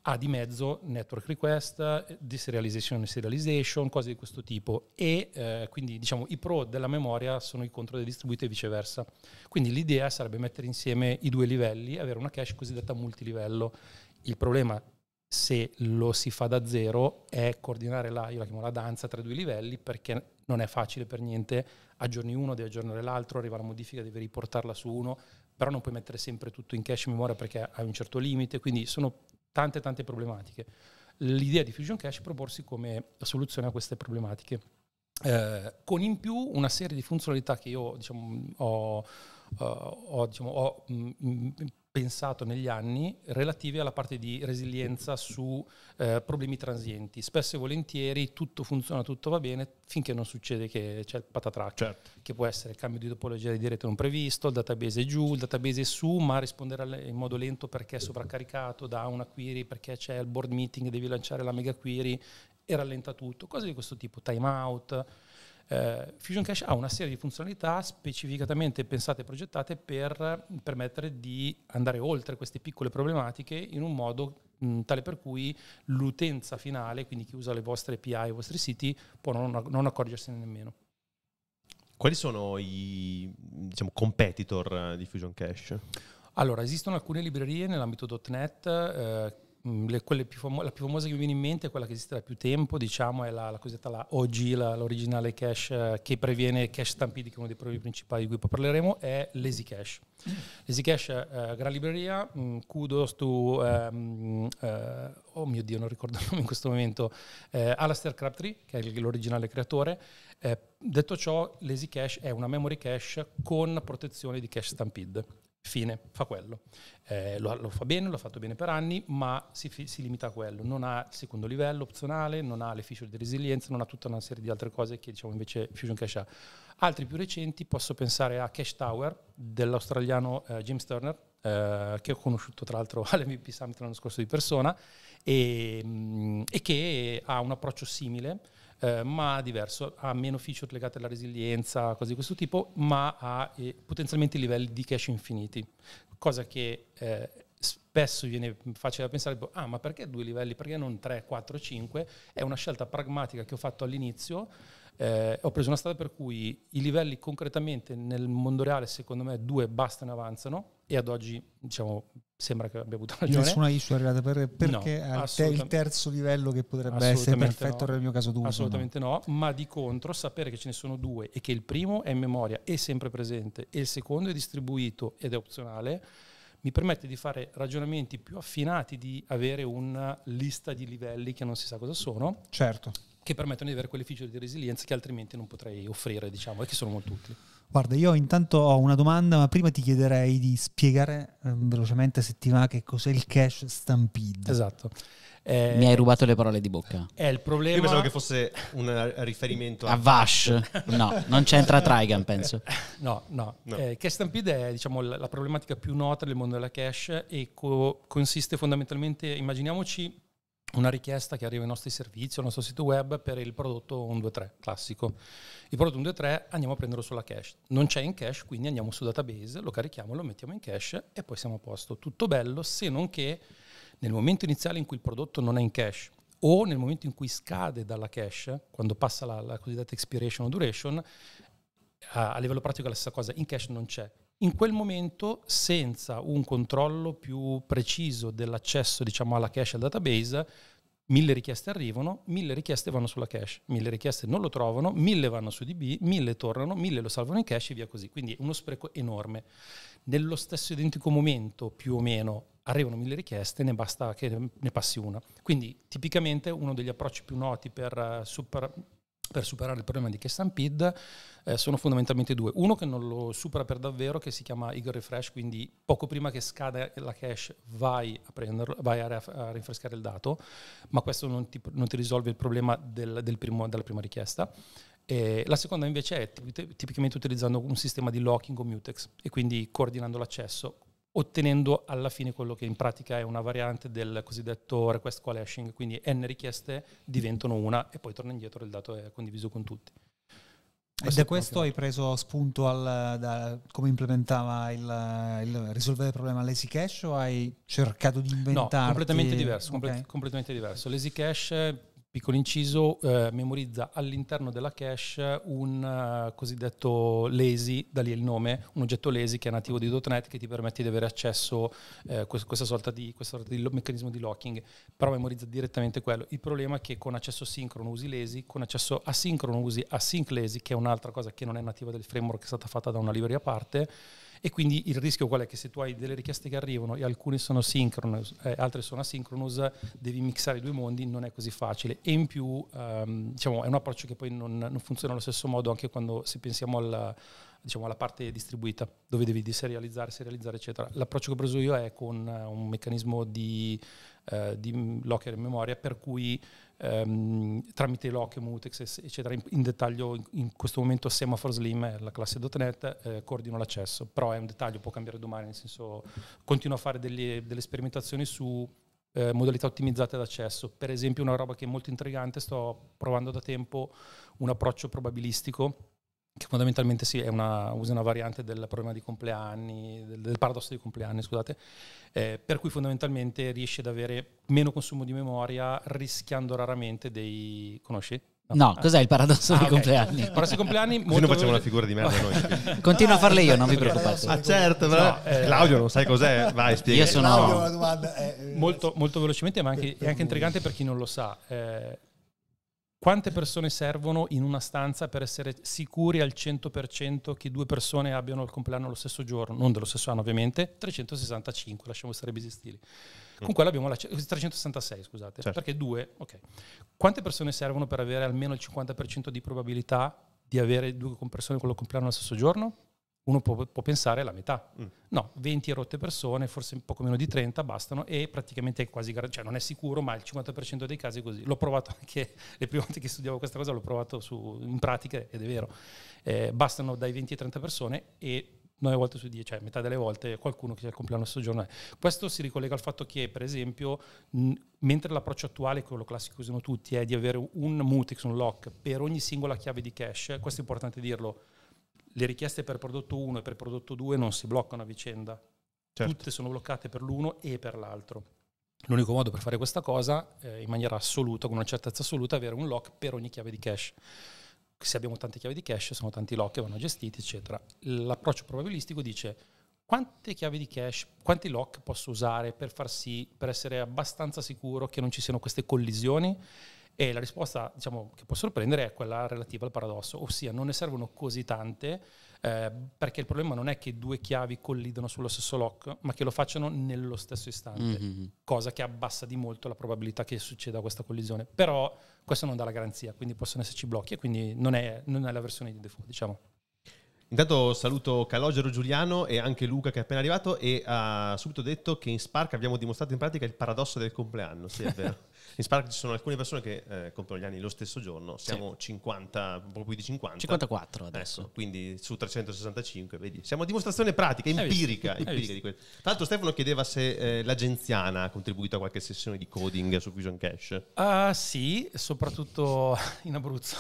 ha di mezzo network request, deserialization e serialization, cose di questo tipo. E eh, quindi diciamo i pro della memoria sono i contro del distribuito e viceversa. Quindi l'idea sarebbe mettere insieme i due livelli, avere una cache cosiddetta multilivello. Il problema se lo si fa da zero è coordinare la, io la chiamo la danza tra due livelli perché non è facile per niente, aggiorni uno, devi aggiornare l'altro, arriva la modifica, devi riportarla su uno, però non puoi mettere sempre tutto in cache in memoria perché hai un certo limite, quindi sono tante tante problematiche. L'idea di Fusion Cache è proporsi come soluzione a queste problematiche. Eh, con in più una serie di funzionalità che io diciamo, ho, ho, eh, ho, diciamo, ho mh, mm, mh, mm, pensato negli anni relative alla parte di resilienza su eh, problemi transienti. Spesso e volentieri tutto funziona, tutto va bene, finché non succede che c'è il patatrack, certo. che può essere il cambio di topologia di rete non previsto, il database è giù, il database è su, ma rispondere in modo lento perché è sovraccaricato da una query, perché c'è il board meeting, devi lanciare la mega query e rallenta tutto, cose di questo tipo, timeout. out eh, Fusion Cache ha una serie di funzionalità specificatamente pensate e progettate per mm, permettere di andare oltre queste piccole problematiche in un modo mh, mm, tale per cui l'utenza finale, quindi chi usa le vostre API, i vostri siti, può non, non accorgersene nemmeno. Quali sono i diciamo, competitor di Fusion Cache? Allora, esistono alcune librerie nell'ambito.NET eh, Mm, le, più famo- la più famosa che mi viene in mente è quella che esiste da più tempo, diciamo, è la, la cosiddetta la OG, la, l'originale cache eh, che previene cache stampede, che è uno dei problemi principali di cui poi parleremo, è l'Easy Cache. Mm. L'Easy Cache è eh, gran libreria, mh, mm, kudos to, ehm, eh, oh mio Dio, non ricordo il nome in questo momento, eh, Alastair Crabtree, che è l'originale creatore. Eh, detto ciò, l'Easy Cache è una memory cache con protezione di cache stampede. Fine, fa quello. Eh, lo, lo, fa bene, l'ha fatto bene per anni, ma si, si, limita a quello. Non ha il secondo livello opzionale, non ha le feature di resilienza, non ha tutta una serie di altre cose che diciamo invece Fusion Cache ha. Altri più recenti, posso pensare a Cache Tower dell'australiano eh, James Turner, eh, che ho conosciuto tra l'altro all'MVP Summit l'anno scorso di persona, e, mm, e che ha un approccio simile eh, ma diverso, ha meno feature legate alla resilienza, cose di questo tipo, ma ha eh, potenzialmente livelli di cache infiniti, cosa che eh, spesso viene facile da pensare, ah ma perché due livelli, perché non tre, quattro, cinque? È una scelta pragmatica che ho fatto all'inizio eh, ho preso una strada per cui i livelli concretamente nel mondo reale, secondo me, due bastano e avanzano. E ad oggi, diciamo, sembra che abbia avuto ragione. Nessuna issue è arrivata per, perché no, è il terzo livello che potrebbe essere perfetto no. nel mio caso tu. Assolutamente no, ma di contro sapere che ce ne sono due e che il primo è in memoria e sempre presente e il secondo è distribuito ed è opzionale mi permette di fare ragionamenti più affinati, di avere una lista di livelli che non si sa cosa sono. Certo che permettono di avere quelle feature di resilienza che altrimenti non potrei offrire, diciamo, e che sono molto utili. Guarda, io intanto ho una domanda, ma prima ti chiederei di spiegare eh, velocemente se ti va che cos'è il cash stampede. Esatto. Eh, Mi hai rubato le parole di bocca. È il problema. Io pensavo che fosse un riferimento a, a Vash. No, non c'entra Trigan, penso. No, no. no. Eh, cash Stampede è diciamo, la, problematica più nota del mondo della cash e co- consiste fondamentalmente, immaginiamoci una richiesta che arriva ai nostri servizi, al nostro sito web per il prodotto 123 classico. Il prodotto 123 andiamo a prenderlo sulla cache. Non c'è in cache, quindi andiamo su database, lo carichiamo, lo mettiamo in cache e poi siamo a posto. Tutto bello, se non che nel momento iniziale in cui il prodotto non è in cache o nel momento in cui scade dalla cache, quando passa la, la cosiddetta expiration o duration, a, a livello pratico è la stessa cosa, in cache non c'è in quel momento senza un controllo più preciso dell'accesso diciamo, alla cache al database, mille richieste arrivano, mille richieste vanno sulla cache, mille richieste non lo trovano, mille vanno su DB, mille tornano, mille lo salvano in cache e via così. Quindi è uno spreco enorme. Nello stesso identico momento, più o meno, arrivano mille richieste, ne basta che ne passi una. Quindi tipicamente uno degli approcci più noti per eh, super, per superare il problema di che Stampede eh, sono fondamentalmente due. Uno che non lo supera per davvero, che si chiama Eagle Refresh, quindi poco prima che scada la cache vai a, prenderlo, vai a, ref, a rinfrescare il dato, ma questo non ti, non ti risolve il problema del, del primo, della prima richiesta. E la seconda invece è tipicamente utilizzando un sistema di locking o mutex e quindi coordinando l'accesso ottenendo alla fine quello che in pratica è una variante del cosiddetto request coalescing, quindi n richieste diventano una e poi torna indietro e il dato è condiviso con tutti. E da questo hai preso spunto al, da come implementava il, il risolvere il problema l'ESI cache o hai cercato di inventarti? No, completamente diverso, okay. complet- completamente diverso. L'ESI cache piccolo inciso, eh, memorizza all'interno della cache un uh, cosiddetto lazy, da lì il nome, un oggetto lazy che è nativo di.NET che ti permette di avere accesso a eh, questa, questa sorta di, questo sorta di meccanismo di locking, però memorizza direttamente quello. Il problema è che con accesso sincrono usi lazy, con accesso asincrono usi async lazy, che è un'altra cosa che non è nativa del framework, che è stata fatta da una libreria a parte, e quindi il rischio qual è? Che se tu hai delle richieste che arrivano e alcune sono synchronous, eh, altre sono asynchronous, devi mixare i due mondi, non è così facile. E in più ehm, diciamo, è un approccio che poi non, non, funziona allo stesso modo anche quando se pensiamo alla, diciamo, alla parte distribuita, dove devi deserializzare, serializzare, eccetera. L'approccio che ho preso io è con eh, un meccanismo di, eh, di locker in memoria, per cui ehm, tramite Locke, Mutex, eccetera. In, in dettaglio, in, in, questo momento Semaphore Slim e la classe.net eh, coordinano l'accesso, però è un dettaglio, può cambiare domani, nel senso continuo a fare degli, delle sperimentazioni su eh, modalità ottimizzate d'accesso. Per esempio una roba che è molto intrigante, sto provando da tempo un approccio probabilistico che fondamentalmente sì, è una, usa una variante del problema di compleanni, del, del paradosso dei compleanni, scusate, eh, per cui fondamentalmente riesce ad avere meno consumo di memoria rischiando raramente dei... conosci? No, ah. cos'è il paradosso ah, dei okay. compleanni? Il paradosso dei compleanni... Così non facciamo una figura di merda noi. Continuo ah, a farle io, non vi eh, eh, preoccupate. Ah, certo, però... No, eh, Claudio non sai cos'è? Vai, spiega. Io sono... Claudio, eh, molto, molto velocemente, ma anche, è anche intrigante per chi non lo sa. Eh, quante persone servono in una stanza per essere sicuri al 100% che due persone abbiano il compleanno lo stesso giorno, non dello stesso anno ovviamente, 365, lasciamo stare i business stili. Mm. Con quello abbiamo la 366, scusate, certo. perché due, ok. Quante persone servono per avere almeno il 50% di probabilità di avere due persone con lo compleanno lo stesso giorno? uno può, può, pensare alla metà. Mm. No, 20 rotte persone, forse un poco meno di 30 bastano e praticamente è quasi cioè non è sicuro, ma il 50% dei casi è così. L'ho provato anche le prime volte che studiavo questa cosa, l'ho provato su, in pratica ed è vero. Eh, bastano dai 20 ai 30 persone e 9 volte su 10, cioè metà delle volte qualcuno che ha il compleanno soggiorno è. Questo si ricollega al fatto che, per esempio, mh, mentre l'approccio attuale, quello classico che usano tutti, è di avere un mutex, un lock per ogni singola chiave di cache, questo è importante dirlo le richieste per prodotto 1 e per prodotto 2 non si bloccano a vicenda, certo. tutte sono bloccate per l'uno e per l'altro. L'unico modo per fare questa cosa, eh, in maniera assoluta, con una certezza assoluta, è avere un lock per ogni chiave di cache. Se abbiamo tante chiavi di cache, sono tanti lock che vanno gestiti, eccetera. L'approccio probabilistico dice quante chiavi di cache, quanti lock posso usare per far sì, per essere abbastanza sicuro che non ci siano queste collisioni e la risposta diciamo, che può sorprendere è quella relativa al paradosso, ossia non ne servono così tante eh, perché il problema non è che due chiavi collidano sullo stesso lock, ma che lo facciano nello stesso istante, mm-hmm. cosa che abbassa di molto la probabilità che succeda questa collisione. Però questo non dà la garanzia, quindi possono esserci blocchi e quindi non è, non è la versione di default, diciamo. Intanto saluto Calogero Giuliano e anche Luca che è appena arrivato e ha subito detto che in Spark abbiamo dimostrato in pratica il paradosso del compleanno, sì è vero. In Spark ci sono alcune persone che eh, compiono gli anni lo stesso giorno, siamo sì. 50, un po' più di 50. 54 adesso. Ecco, quindi su 365, vedi. Siamo a dimostrazione pratica, empirica. empirica di questo. Tra l'altro Stefano chiedeva se eh, l'agenziana ha contribuito a qualche sessione di coding su Fusion Cash. Uh, sì, soprattutto in Abruzzo.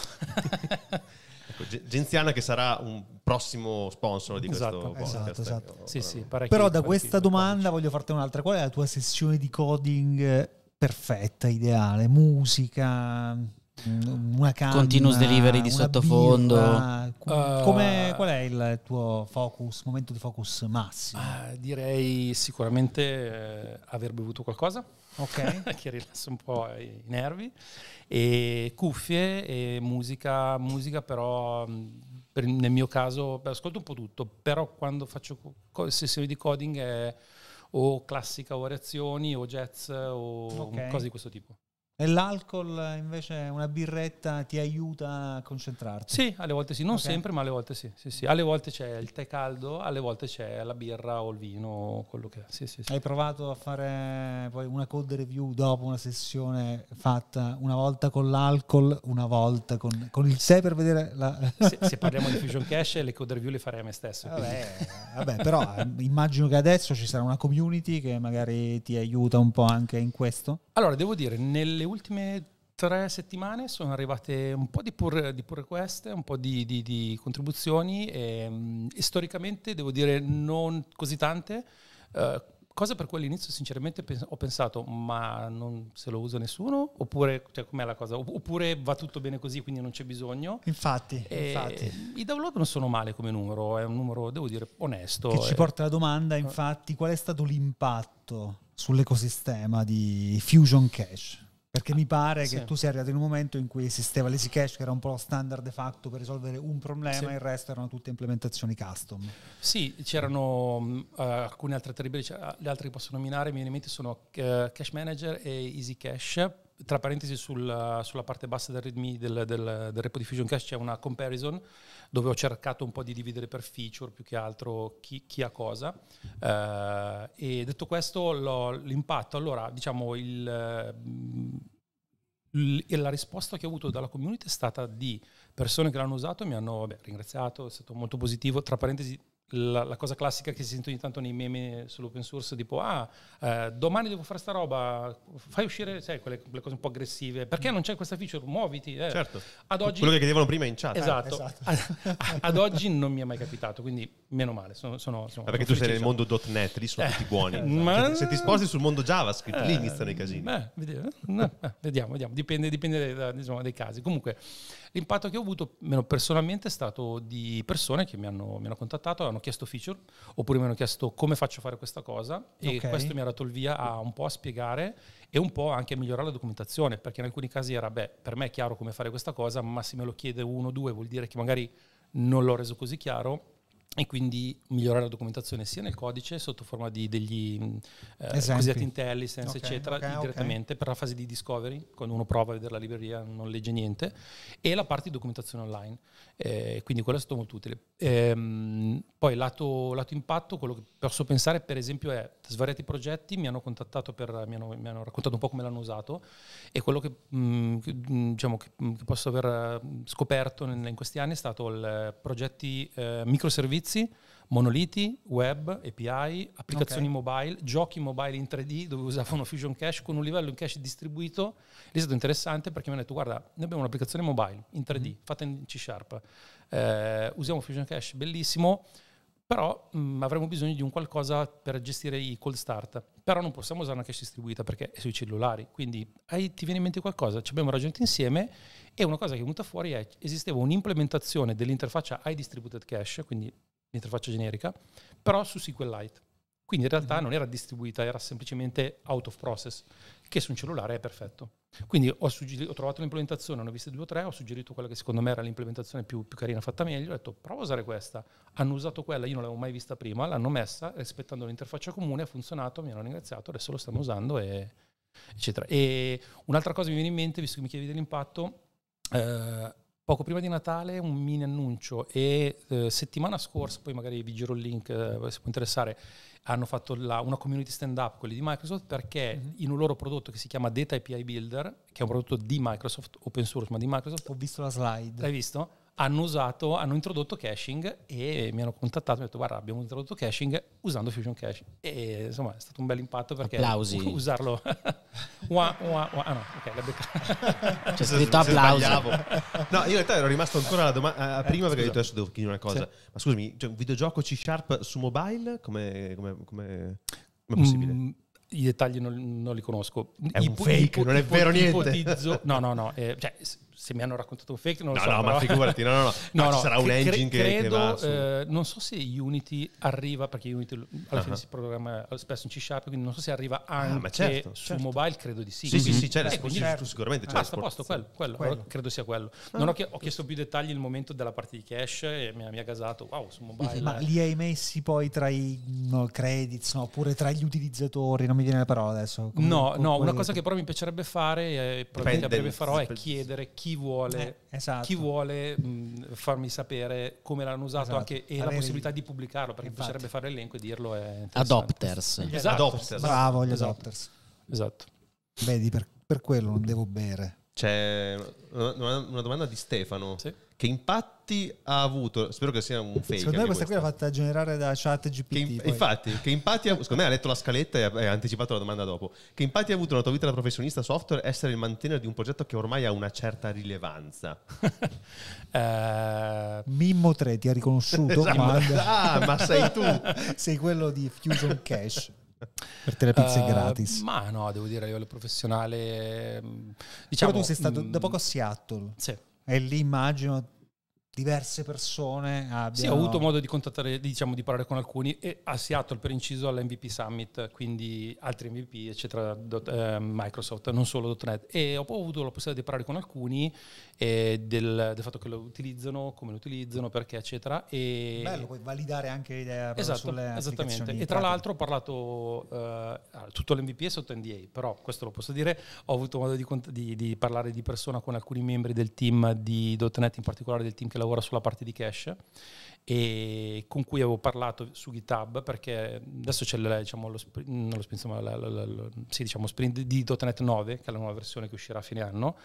Ecco, Genziana che sarà un prossimo sponsor di esatto, questo podcast. Esatto, ecco. esatto. Sì, sì, Però da questa domanda voglio farti un'altra. Qual è la tua sessione di coding eh, perfetta, ideale, musica, mm, una canna, continuous delivery di sottofondo. Birra, uh, qual è il tuo focus, momento di focus massimo? Uh, direi sicuramente eh, aver bevuto qualcosa. Ok. che rilassa un po' i nervi. E cuffie e musica, musica però mm, per, nel mio caso ascolto un po' tutto, però quando faccio co- sessioni di coding è o classica o reazioni o jazz o okay. cose di questo tipo. E l'alcol invece, una birretta ti aiuta a concentrarti? Sì, alle volte sì, non okay. sempre, ma alle volte sì, sì, sì. Alle volte c'è il tè caldo, alle volte c'è la birra o il vino, quello che è. Sì, sì, Hai provato a fare poi una code review dopo una sessione fatta una volta con l'alcol, una volta con, con il tè per vedere la... se, se, parliamo di Fusion Cash, le code review le farei a me stesso. Vabbè, vabbè, però eh, immagino che adesso ci sarà una community che magari ti aiuta un po' anche in questo. Allora, devo dire, nelle ultime tre settimane sono arrivate un po' di pull, di pull request, un po' di, di, di contribuzioni e, mm, e, storicamente devo dire non così tante. Eh, cosa per cui all'inizio sinceramente ho pensato ma non se lo usa nessuno oppure cioè, com'è la cosa oppure va tutto bene così quindi non c'è bisogno infatti, infatti, i download non sono male come numero è un numero devo dire onesto che ci porta alla domanda eh. infatti qual è stato l'impatto sull'ecosistema di Fusion Cash perché mi pare sì. che tu sia arrivato in un momento in cui esisteva l'easy cache, che era un po' lo standard de facto per risolvere un problema, sì. e il resto erano tutte implementazioni custom. Sì, c'erano uh, alcune altre terribili, cioè, le altre che posso nominare, mi viene in mente sono uh, eh, Cache Manager e Easy Cache. Tra parentesi, sul, uh, sulla parte bassa del README del, del, del Repo Diffusion Cache c'è una comparison dove ho cercato un po' di dividere per feature più che altro chi, chi ha cosa. Eh, e detto questo, l'impatto, allora diciamo il e mm, la risposta che ho avuto dalla community è stata di persone che l'hanno usato e mi hanno vabbè, ringraziato, è stato molto positivo. Tra parentesi, la, la, cosa classica che si sente ogni tanto nei meme sull'open source, tipo, ah, eh, domani devo fare sta roba, fai uscire, sai, quelle, quelle, cose un po' aggressive, perché mm. non c'è questa feature, muoviti. Eh. Certo, ad oggi, quello che chiedevano prima in chat. Esatto, eh, esatto. Ad, oggi non mi è mai capitato, quindi meno male. Sono, sono, sono perché tu sei nel mondo .NET, lì sono eh. tutti buoni. Ma... Se, ti sposti sul mondo JavaScript, lì iniziano i casini. Eh, vediamo, eh, vediamo, vediamo, dipende, dipende da, insomma, dai casi. Comunque, l'impatto che ho avuto, meno personalmente, è stato di persone che mi hanno, mi hanno contattato, hanno chiesto feature, oppure mi hanno chiesto come faccio a fare questa cosa e okay. questo mi ha dato il via a un po' a spiegare e un po' anche a migliorare la documentazione, perché in alcuni casi era, beh, per me è chiaro come fare questa cosa, ma se me lo chiede uno o due vuol dire che magari non l'ho reso così chiaro e quindi migliorare la documentazione sia nel codice sotto forma di degli mm, eh, cosiddetti intelligence okay, eccetera okay, direttamente okay. per la fase di discovery quando uno prova a vedere la libreria non legge niente e la parte di documentazione online eh, quindi quello è stato molto utile ehm, poi lato, lato, impatto quello che posso pensare per esempio è svariati progetti mi hanno contattato per mi hanno, mi hanno raccontato un po' come l'hanno usato e quello che, mh, mm, che, mm, diciamo, che, che posso aver scoperto in, in, questi anni è stato il eh, progetti eh, microservizi servizi, monoliti, web, API, applicazioni okay. mobile, giochi mobile in 3D dove usavano Fusion Cache con un livello in cache distribuito. Lì è stato interessante perché mi hanno detto guarda, noi abbiamo un'applicazione mobile in 3D mm. Mm-hmm. fatta in C Sharp, eh, usiamo Fusion Cache, bellissimo, però mh, mm, avremo bisogno di un qualcosa per gestire i cold start. Però non possiamo usare una cache distribuita perché è sui cellulari, quindi hai, ti viene in mente qualcosa, ci abbiamo ragionato insieme e una cosa che è venuta fuori è esisteva un'implementazione dell'interfaccia iDistributed Cache, quindi l'interfaccia generica, però su SQLite. Quindi in realtà mhm. non era distribuita, era semplicemente out of process, che su un cellulare è perfetto. Quindi ho, suggeri- ho trovato l'implementazione, ne ho viste due o tre, ho suggerito quella che secondo me era l'implementazione più, più carina fatta meglio, ho detto prova a usare questa. Hanno usato quella, io non l'avevo mai vista prima, l'hanno messa rispettando l'interfaccia comune, ha funzionato, mi hanno ringraziato, adesso lo stanno usando e eccetera. E un'altra cosa mi viene in mente, visto che mi chiedevi dell'impatto, eh, poco prima di Natale un mini annuncio e eh, settimana scorsa, poi magari vi giro il link eh, se può interessare, hanno fatto la, una community stand up, quelli di Microsoft, perché mhm. in un loro prodotto che si chiama Data API Builder, che è un prodotto di Microsoft, open source, ma di Microsoft. Ho visto la slide. L'hai visto? hanno usato, hanno introdotto caching e mi hanno contattato e mi hanno detto guarda abbiamo introdotto caching usando Fusion Cache e insomma è stato un bel impatto perché applausi. usarlo ua, ua, ua. ah no ok l'ha beccato c'è cioè, scritto applausi no io in realtà ero rimasto ancora alla domanda eh, prima eh, perché ho detto adesso devo chiedere una cosa sì. ma scusami cioè, un videogioco C Sharp su mobile come come è mm, possibile? Mm i dettagli non, non, li conosco. È un Ipo, fake, ipo, non è ipo, vero niente. Ipotizzo, no, no, no. Eh, cioè, se mi hanno raccontato un fake non lo no, so. No, però. ma figurati, no, no, no. no, no sarà un cre- engine che, credo, che eh, non so se Unity arriva, perché Unity alla uh-huh. fine ah. si programma eh, spesso in C Sharp, quindi non so se arriva ah, anche ah, certo, su certo. mobile, credo di sì. Sì, sì, sì, c'è eh, certo. sicuramente. C'è ah, sta posto, quello, quello, quello. credo sia quello. Ah, non ho, ho, chiesto più dettagli nel momento della parte di cache e mi, ha gasato, wow, su mobile. Ma li hai messi poi tra i no, credits, no, oppure tra gli utilizzatori, non mi viene la parola adesso. Come, no, no, una cosa che però mi piacerebbe fare, e probabilmente a breve farò, è chiedere chi vuole, eh, esatto. chi vuole mh, farmi sapere come l'hanno usato esatto. anche, e Avere la possibilità di pubblicarlo, perché Infatti. mi fare l'elenco e dirlo. È adopters. Esatto. esatto. adopters. Bravo, gli esatto. adopters. Esatto. Vedi, per, per quello non devo bere. C'è una, una domanda di Stefano. Sì. Che impatti ha avuto? Spero che sia un fake. Secondo me questa, qui l'ha fatta generare da chat GPT. Che in, infatti, che impatti ha, secondo me ha letto la scaletta e ha, ha anticipato la domanda dopo. Che impatti ha avuto nella tua vita da professionista software essere il mantenere di un progetto che ormai ha una certa rilevanza? uh, Mimmo 3 ti ha riconosciuto. esatto. Ah, ma sei tu. sei quello di Fusion Cash. Per te le pizze uh, gratis. Ma no, devo dire a livello professionale. Diciamo, Però tu diciamo, sei stato mh, mm, da poco a Seattle. Sì e lì immagino diverse persone abbiano... Sì, ho avuto modo di contattare, diciamo, di parlare con alcuni e a Seattle per inciso all'MVP Summit, quindi altri MVP, eccetera, dot, eh, Microsoft, non solo .NET. E ho avuto la possibilità di parlare con alcuni eh, del, del, fatto che lo utilizzano, come lo utilizzano, perché, eccetera. E... Bello, puoi validare anche l'idea esatto, sulle Esattamente. E tra l'altro ho parlato, eh, tutto l'MVP è sotto NDA, però questo lo posso dire, ho avuto modo di, di, di parlare di persona con alcuni membri del team di .NET, in particolare del team che lavora sulla parte di cache e con cui avevo parlato su GitHub perché adesso c'è diciamo, lo, sprint, mm, lo sprint, insomma, la, la, la, sì, diciamo, sprint di.NET 9 che è la nuova versione che uscirà a fine anno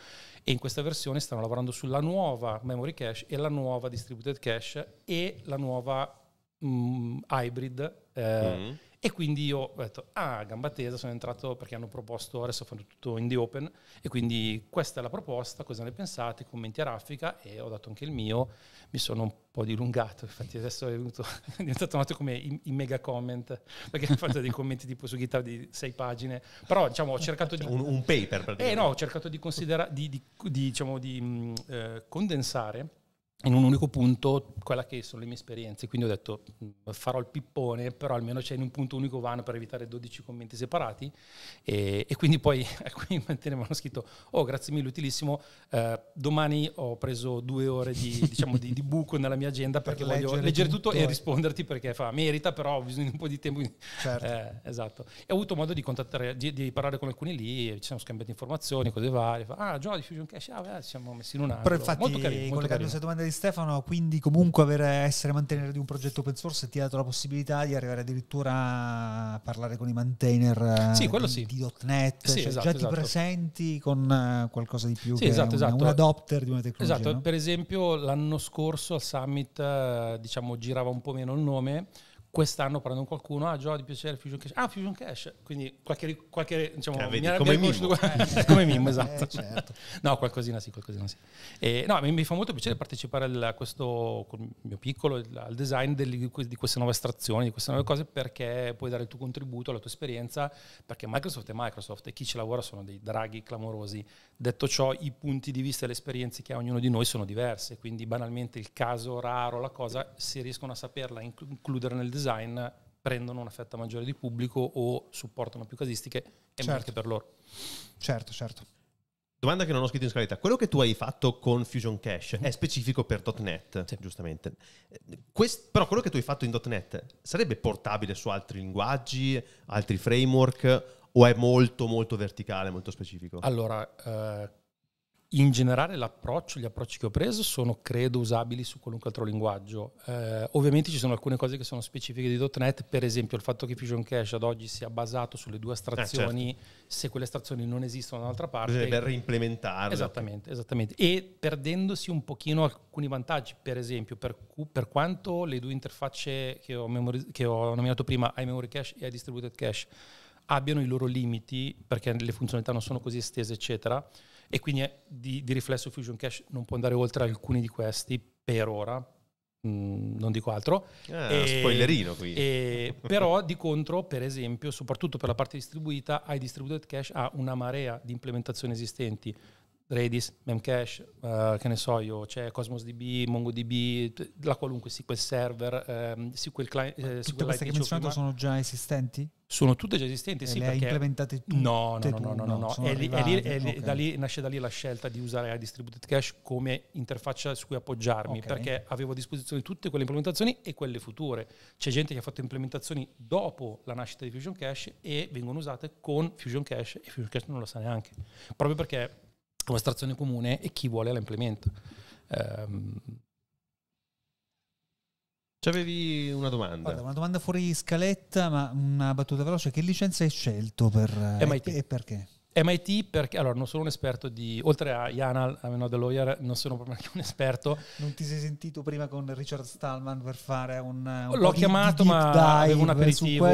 e in questa versione stanno lavorando sulla nuova memory cache e la nuova distributed cache e la nuova mh, mm, hybrid eh, mm e quindi io ho detto, ah, gamba tesa, sono entrato perché hanno proposto, adesso fanno tutto in the open, e quindi questa è la proposta, cosa ne pensate, commenti a raffica, e ho dato anche il mio, mi sono un po' dilungato, infatti adesso è, venuto, è diventato un noto come i, i, mega comment, perché ho fatto dei commenti tipo su GitHub di sei pagine, però diciamo ho cercato di... Cioè, un, un paper praticamente. Eh no, ho cercato di, considerare, di, di, di diciamo, di mm, eh, condensare in un unico punto quella che sono le mie esperienze. Quindi ho detto mm, farò il pippone, però almeno c'è in un punto unico vano per evitare 12 commenti separati. E, e quindi poi alcuni ecco, mi hanno scritto, oh grazie mille, utilissimo, eh, domani ho preso due ore di, diciamo, di, di buco nella mia agenda perché per voglio leggere, leggere tutto, tutto, e eh. risponderti perché fa, merita, però ho bisogno di un po' di tempo. Certo. Eh, esatto. E ho avuto modo di, di, di parlare con alcuni lì, ci siamo scambiati informazioni, cose varie. Fa, ah, Joe di Fusion Cash, ah, beh, ci siamo messi in un altro. Però infatti, molto carino, molto carino. domande di Stefano, quindi comunque aver, essere mantenere di un progetto open source ti ha dato la possibilità di arrivare addirittura a parlare con i maintainer eh, sì, di, sì. di, .NET, sì, cioè esatto, già esatto. ti presenti con eh, qualcosa di più sì, che esatto, una, esatto. un adopter di una tecnologia. Esatto, no? per esempio l'anno scorso al summit eh, diciamo girava un po' meno il nome, quest'anno parlando qualcuno, ah Gio, di piacere Fusion Cash, ah Fusion Cash, quindi qualche, qualche diciamo, eh, vedi, come, Mimmo. Eh, come Mimmo, esatto. Eh, certo. No, qualcosina sì, qualcosina sì. E, no, mi, mi, fa molto piacere partecipare a questo, con il mio piccolo, al design delle, di queste nuove estrazioni, di queste nuove cose, perché puoi dare il tuo contributo, la tua esperienza, perché Microsoft è Microsoft e chi ci lavora sono dei draghi clamorosi Detto ciò, i punti di vista e le esperienze che ha ognuno di noi sono diverse, quindi banalmente il caso raro, la cosa, se riescono a saperla includere nel design, prendono una fetta maggiore di pubblico o supportano più casistiche e certo. anche per loro. Certo, certo. Domanda che non ho scritto in scaletta. Quello che tu hai fatto con Fusion Cache è mm. specifico per .NET, sì. giustamente. Quest, però quello che tu hai fatto in .NET sarebbe portabile su altri linguaggi, altri framework, o è molto molto verticale, molto specifico? Allora, eh, in generale l'approccio, gli approcci che ho preso sono credo usabili su qualunque altro linguaggio. Eh, ovviamente ci sono alcune cose che sono specifiche di.NET, per esempio il fatto che Fusion Cache ad oggi sia basato sulle due astrazioni, eh, certo. se quelle astrazioni non esistono da un'altra parte... Bisognerebbe reimplementarle. Esattamente, esattamente. E perdendosi un pochino alcuni vantaggi, per esempio per, per quanto le due interfacce che ho, memori- che ho nominato prima, iMemory Cache e iDistributed Cache, abbiano i loro limiti perché le funzionalità non sono così estese, eccetera. E quindi di, di, riflesso Fusion Cache non può andare oltre alcuni di questi per ora. Mm, non dico altro. Ah, e, spoilerino qui. E, però di contro, per esempio, soprattutto per la parte distribuita, iDistributed Cache ha una marea di implementazioni esistenti Redis, Memcache, eh, che ne so io, c'è CosmosDB, MongoDB, la qualunque SQL Server, ehm, SQL Client. Eh, tutte queste che hai menzionato sono già esistenti? Sono tutte già esistenti, e sì. Le hai implementate tutte? No, no, no, no, no, no. È lì, è lì, è lì, okay. da lì, nasce da lì la scelta di usare la Distributed Cache come interfaccia su cui appoggiarmi, okay. perché avevo a disposizione tutte quelle implementazioni e quelle future. C'è gente che ha fatto implementazioni dopo la nascita di Fusion Cache e vengono usate con Fusion Cache e Fusion Cache non lo sa neanche. Proprio perché come estrazione comune e chi vuole la implementa. Um, C'avevi una domanda? Guarda, una domanda fuori scaletta, ma una battuta veloce. Che licenza hai scelto per, MIT. e perché? MIT perché allora non sono un esperto di oltre a Yanal, a meno The Lawyer, non sono proprio un esperto. Non ti sei sentito prima con Richard Stallman per fare un, eh, un L'ho chiamato di ma avevo un aperitivo.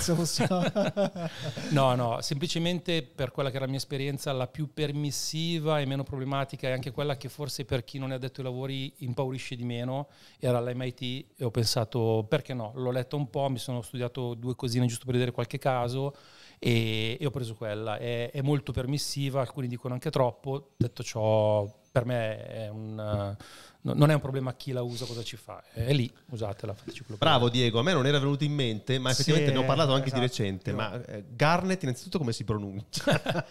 Su possiamo... no, no, semplicemente per quella che era la mia esperienza la più permissiva e meno problematica e anche quella che forse per chi non è addetto ai lavori impaurisce di meno era l'MIT e ho pensato perché no? L'ho letto un po', mi sono studiato due cosine giusto per vedere qualche caso e, e ho preso quella. È, è, molto permissiva, alcuni dicono anche troppo, detto ciò per me è un, no, non è un problema chi la usa, cosa ci fa, è lì, usatela. Bravo Diego, a me non era venuto in mente, ma effettivamente sì, ne ho parlato anche esatto, di recente, no. ma eh, Garnet innanzitutto come si pronuncia?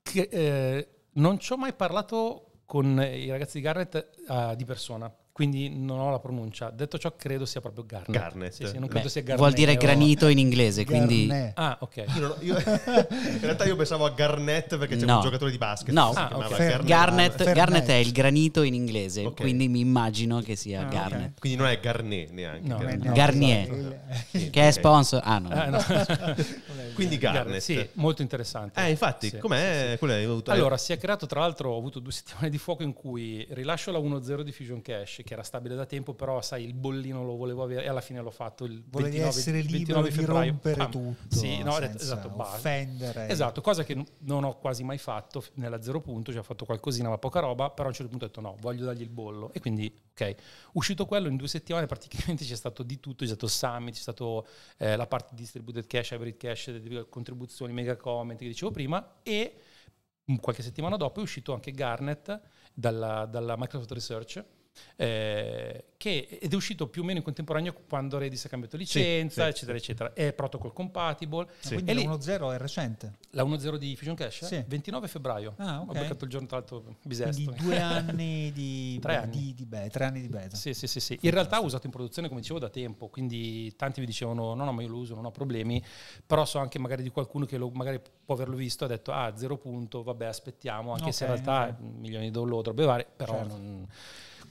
che, eh, non ci ho mai parlato con i ragazzi di Garnet uh, di persona quindi non ho la pronuncia. Detto ciò, credo sia proprio Garnet. Garnet. Sì, sì, non credo Beh, sia Garnet. Vuol dire granito in inglese, quindi... Ah, ok. Io, io, in realtà io pensavo a Garnet perché c'è no. un giocatore di basket. No, ah, okay. Garnet. Garnet, Garnet. è il granito in inglese, okay. quindi mi immagino che sia ah, Garnet. Okay. Quindi non è Garnet neanche. No, Garnet. No, Garnier, esatto. il... che è sponsor... Ah, no. Eh, no. quindi Garnet. Sì, molto interessante. Eh, infatti, sì, com'è? Sì, sì. Allora, si è creato, tra l'altro, ho avuto due settimane di fuoco in cui rilascio la 1.0 di Fusion Cash coach che era stabile da tempo, però sai, il bollino lo volevo avere e alla fine l'ho fatto il Volevi 29, essere libero 29 febbraio. rompere Bam. tutto. Sì, no, detto, esatto, esatto offendere. Esatto, cosa che non ho quasi mai fatto nella zero punto, cioè ho fatto qualcosina ma poca roba, però a un certo punto ho detto no, voglio dargli il bollo e quindi ok, uscito quello in due settimane praticamente c'è stato di tutto, c'è stato summit, c'è stato eh, la parte distributed cash, hybrid cash, contribuzioni, mega comment che dicevo prima e mm, qualche settimana dopo è uscito anche Garnet dalla, dalla Microsoft Research eh, che, ed è uscito più o meno in contemporanea quando Redis ha cambiato licenza, sì, eccetera, sì. eccetera. È protocol compatible. Sì. Quindi lì, la 1.0 è recente. La 1.0 di Fusion Cache? Sì. 29 febbraio. Ah, okay. Ho beccato il giorno tra l'altro bisesto. Quindi due anni di, tre, anni. Di, di beta, tre anni di beta. Sì, sì, sì. sì. In realtà ho usato in produzione, come dicevo, da tempo, quindi tanti mi dicevano no, no, ma io lo uso, non ho problemi, però so anche magari di qualcuno che lo, magari può averlo visto ha detto ah, zero punto, vabbè, aspettiamo, anche okay, se in realtà eh. milioni di download, robe varie, però certo. non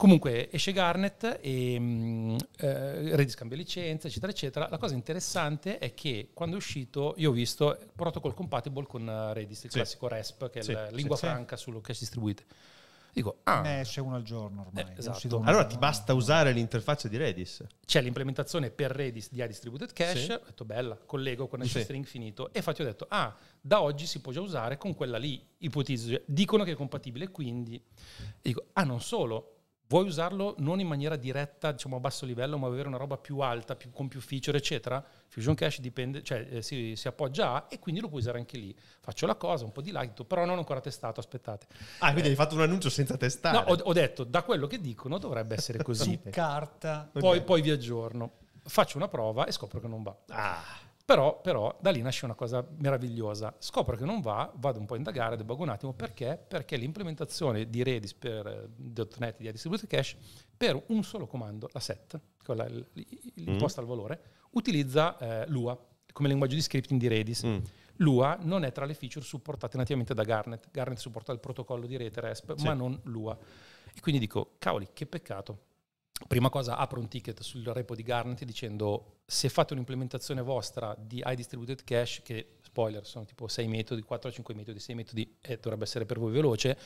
Comunque esce Garnet, e, mh, mm, eh, Redis cambia licenza, eccetera, eccetera. La cosa interessante è che quando è uscito io ho visto Protocol Compatible con eh, Redis, il sì. classico RESP, che sì. è la lingua sì, franca sullo cache distribuito. Dico, ah. Ne esce uno al giorno ormai. Eh, esatto. Allora ti basta usare l'interfaccia di Redis. C'è l'implementazione per Redis di iDistributed Cache. Sì. Ho detto, bella, collego con hash sì. string finito. E infatti ho detto, ah, da oggi si può già usare con quella lì, ipotizzo. Dicono che è compatibile, quindi... dico, ah, non solo vuoi usarlo non in maniera diretta, diciamo a basso livello, ma avere una roba più alta, più, con più feature, eccetera, Fusion Cache dipende, cioè, eh, si, si, appoggia a e quindi lo puoi usare anche lì. Faccio la cosa, un po' di light, però non ho ancora testato, aspettate. Ah, quindi eh, hai fatto un annuncio senza testare? No, ho, ho, detto, da quello che dicono dovrebbe essere così. Su carta. Poi, poi vi aggiorno. Faccio una prova e scopro che non va. Ah però, però, da lì nasce una cosa meravigliosa. Scopro che non va, vado un po' a indagare, debuggo un attimo perché? Perché l'implementazione di Redis per eh, .NET di Distributed Cache per un solo comando, la set, quella, mm. l'imposta mm. al valore, utilizza eh, Lua come linguaggio di scripting di Redis. Mm. Lua non è tra le feature supportate nativamente da Garnet. Garnet supporta il protocollo di rete RESP, sì. ma non Lua. E quindi dico, cavoli, che peccato prima cosa apro un ticket sul repo di Garnet dicendo se fate un'implementazione vostra di iDistributed Cache, che spoiler sono tipo 6 metodi, 4-5 metodi, 6 metodi e dovrebbe essere per voi veloce,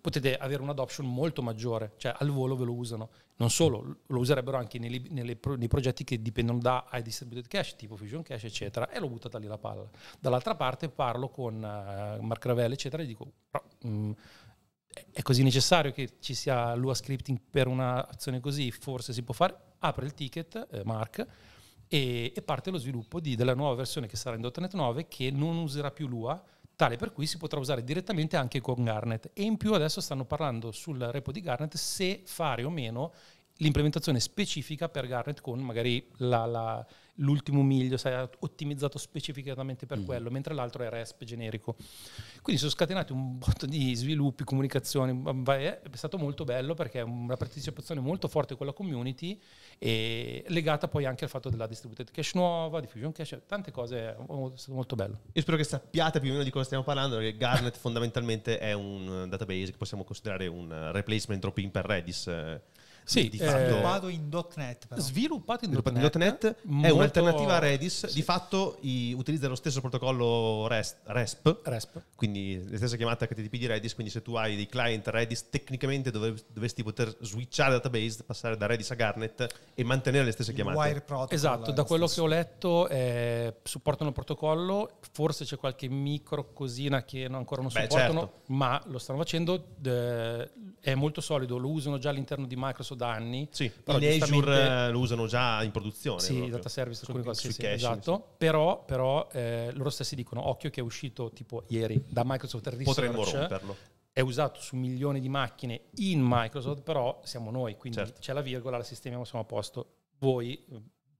potete avere un'adoption molto maggiore, cioè al volo ve lo usano. Non solo, lo userebbero anche nelle, nelle, nei progetti che dipendono da iDistributed Cache, tipo Fusion Cache, eccetera, e l'ho buttata lì la palla. Dall'altra parte parlo con uh, Mark Ravel, eccetera, e dico... Però, mh, mm, è così necessario che ci sia l'UA scripting per un'azione così, forse si può fare, apre il ticket, eh, Mark, e, e, parte lo sviluppo di, della nuova versione che sarà in .NET 9 che non userà più l'UA, tale per cui si potrà usare direttamente anche con Garnet. E in più adesso stanno parlando sul repo di Garnet se fare o meno l'implementazione specifica per Garnet con magari la, la, l'ultimo miglio, sai, ottimizzato specificatamente per mm. quello, mentre l'altro è RESP generico. Quindi sono scatenati un botto di sviluppi, comunicazioni, è stato molto bello perché è una partecipazione molto forte con la community e legata poi anche al fatto della distributed cache nuova, diffusion cache, tante cose, è stato molto bello. Io spero che sappiate più o meno di cosa stiamo parlando, perché Garnet fondamentalmente è un database che possiamo considerare un replacement drop-in per Redis eh, sì, di eh, fatto, sviluppato in .NET. Però. Sviluppato in, sviluppato .NET, in .NET è un'alternativa a Redis, sì. di fatto i, utilizza lo stesso protocollo REST, RESP, RESP, quindi la stessa chiamata HTTP di Redis, quindi se tu hai dei client Redis tecnicamente dovresti poter switchare database, passare da Redis a Garnet e mantenere le stesse Il chiamate. Wire protocol, esatto, da eh, quello stesso. che ho letto eh, supportano il protocollo, forse c'è qualche micro cosina che ancora non Beh, supportano, certo. ma lo stanno facendo, eh, è molto solido, lo usano già all'interno di Microsoft discorso da anni. Sì, però il Azure lo usano già in produzione. Sì, proprio. data service, alcune cose. sì, cache, esatto. Sì. Però, però eh, loro stessi dicono, occhio che è uscito tipo ieri da Microsoft Research. Potremmo romperlo è usato su milioni di macchine in Microsoft, però siamo noi, quindi certo. c'è la virgola, la sistemiamo, siamo a posto. Voi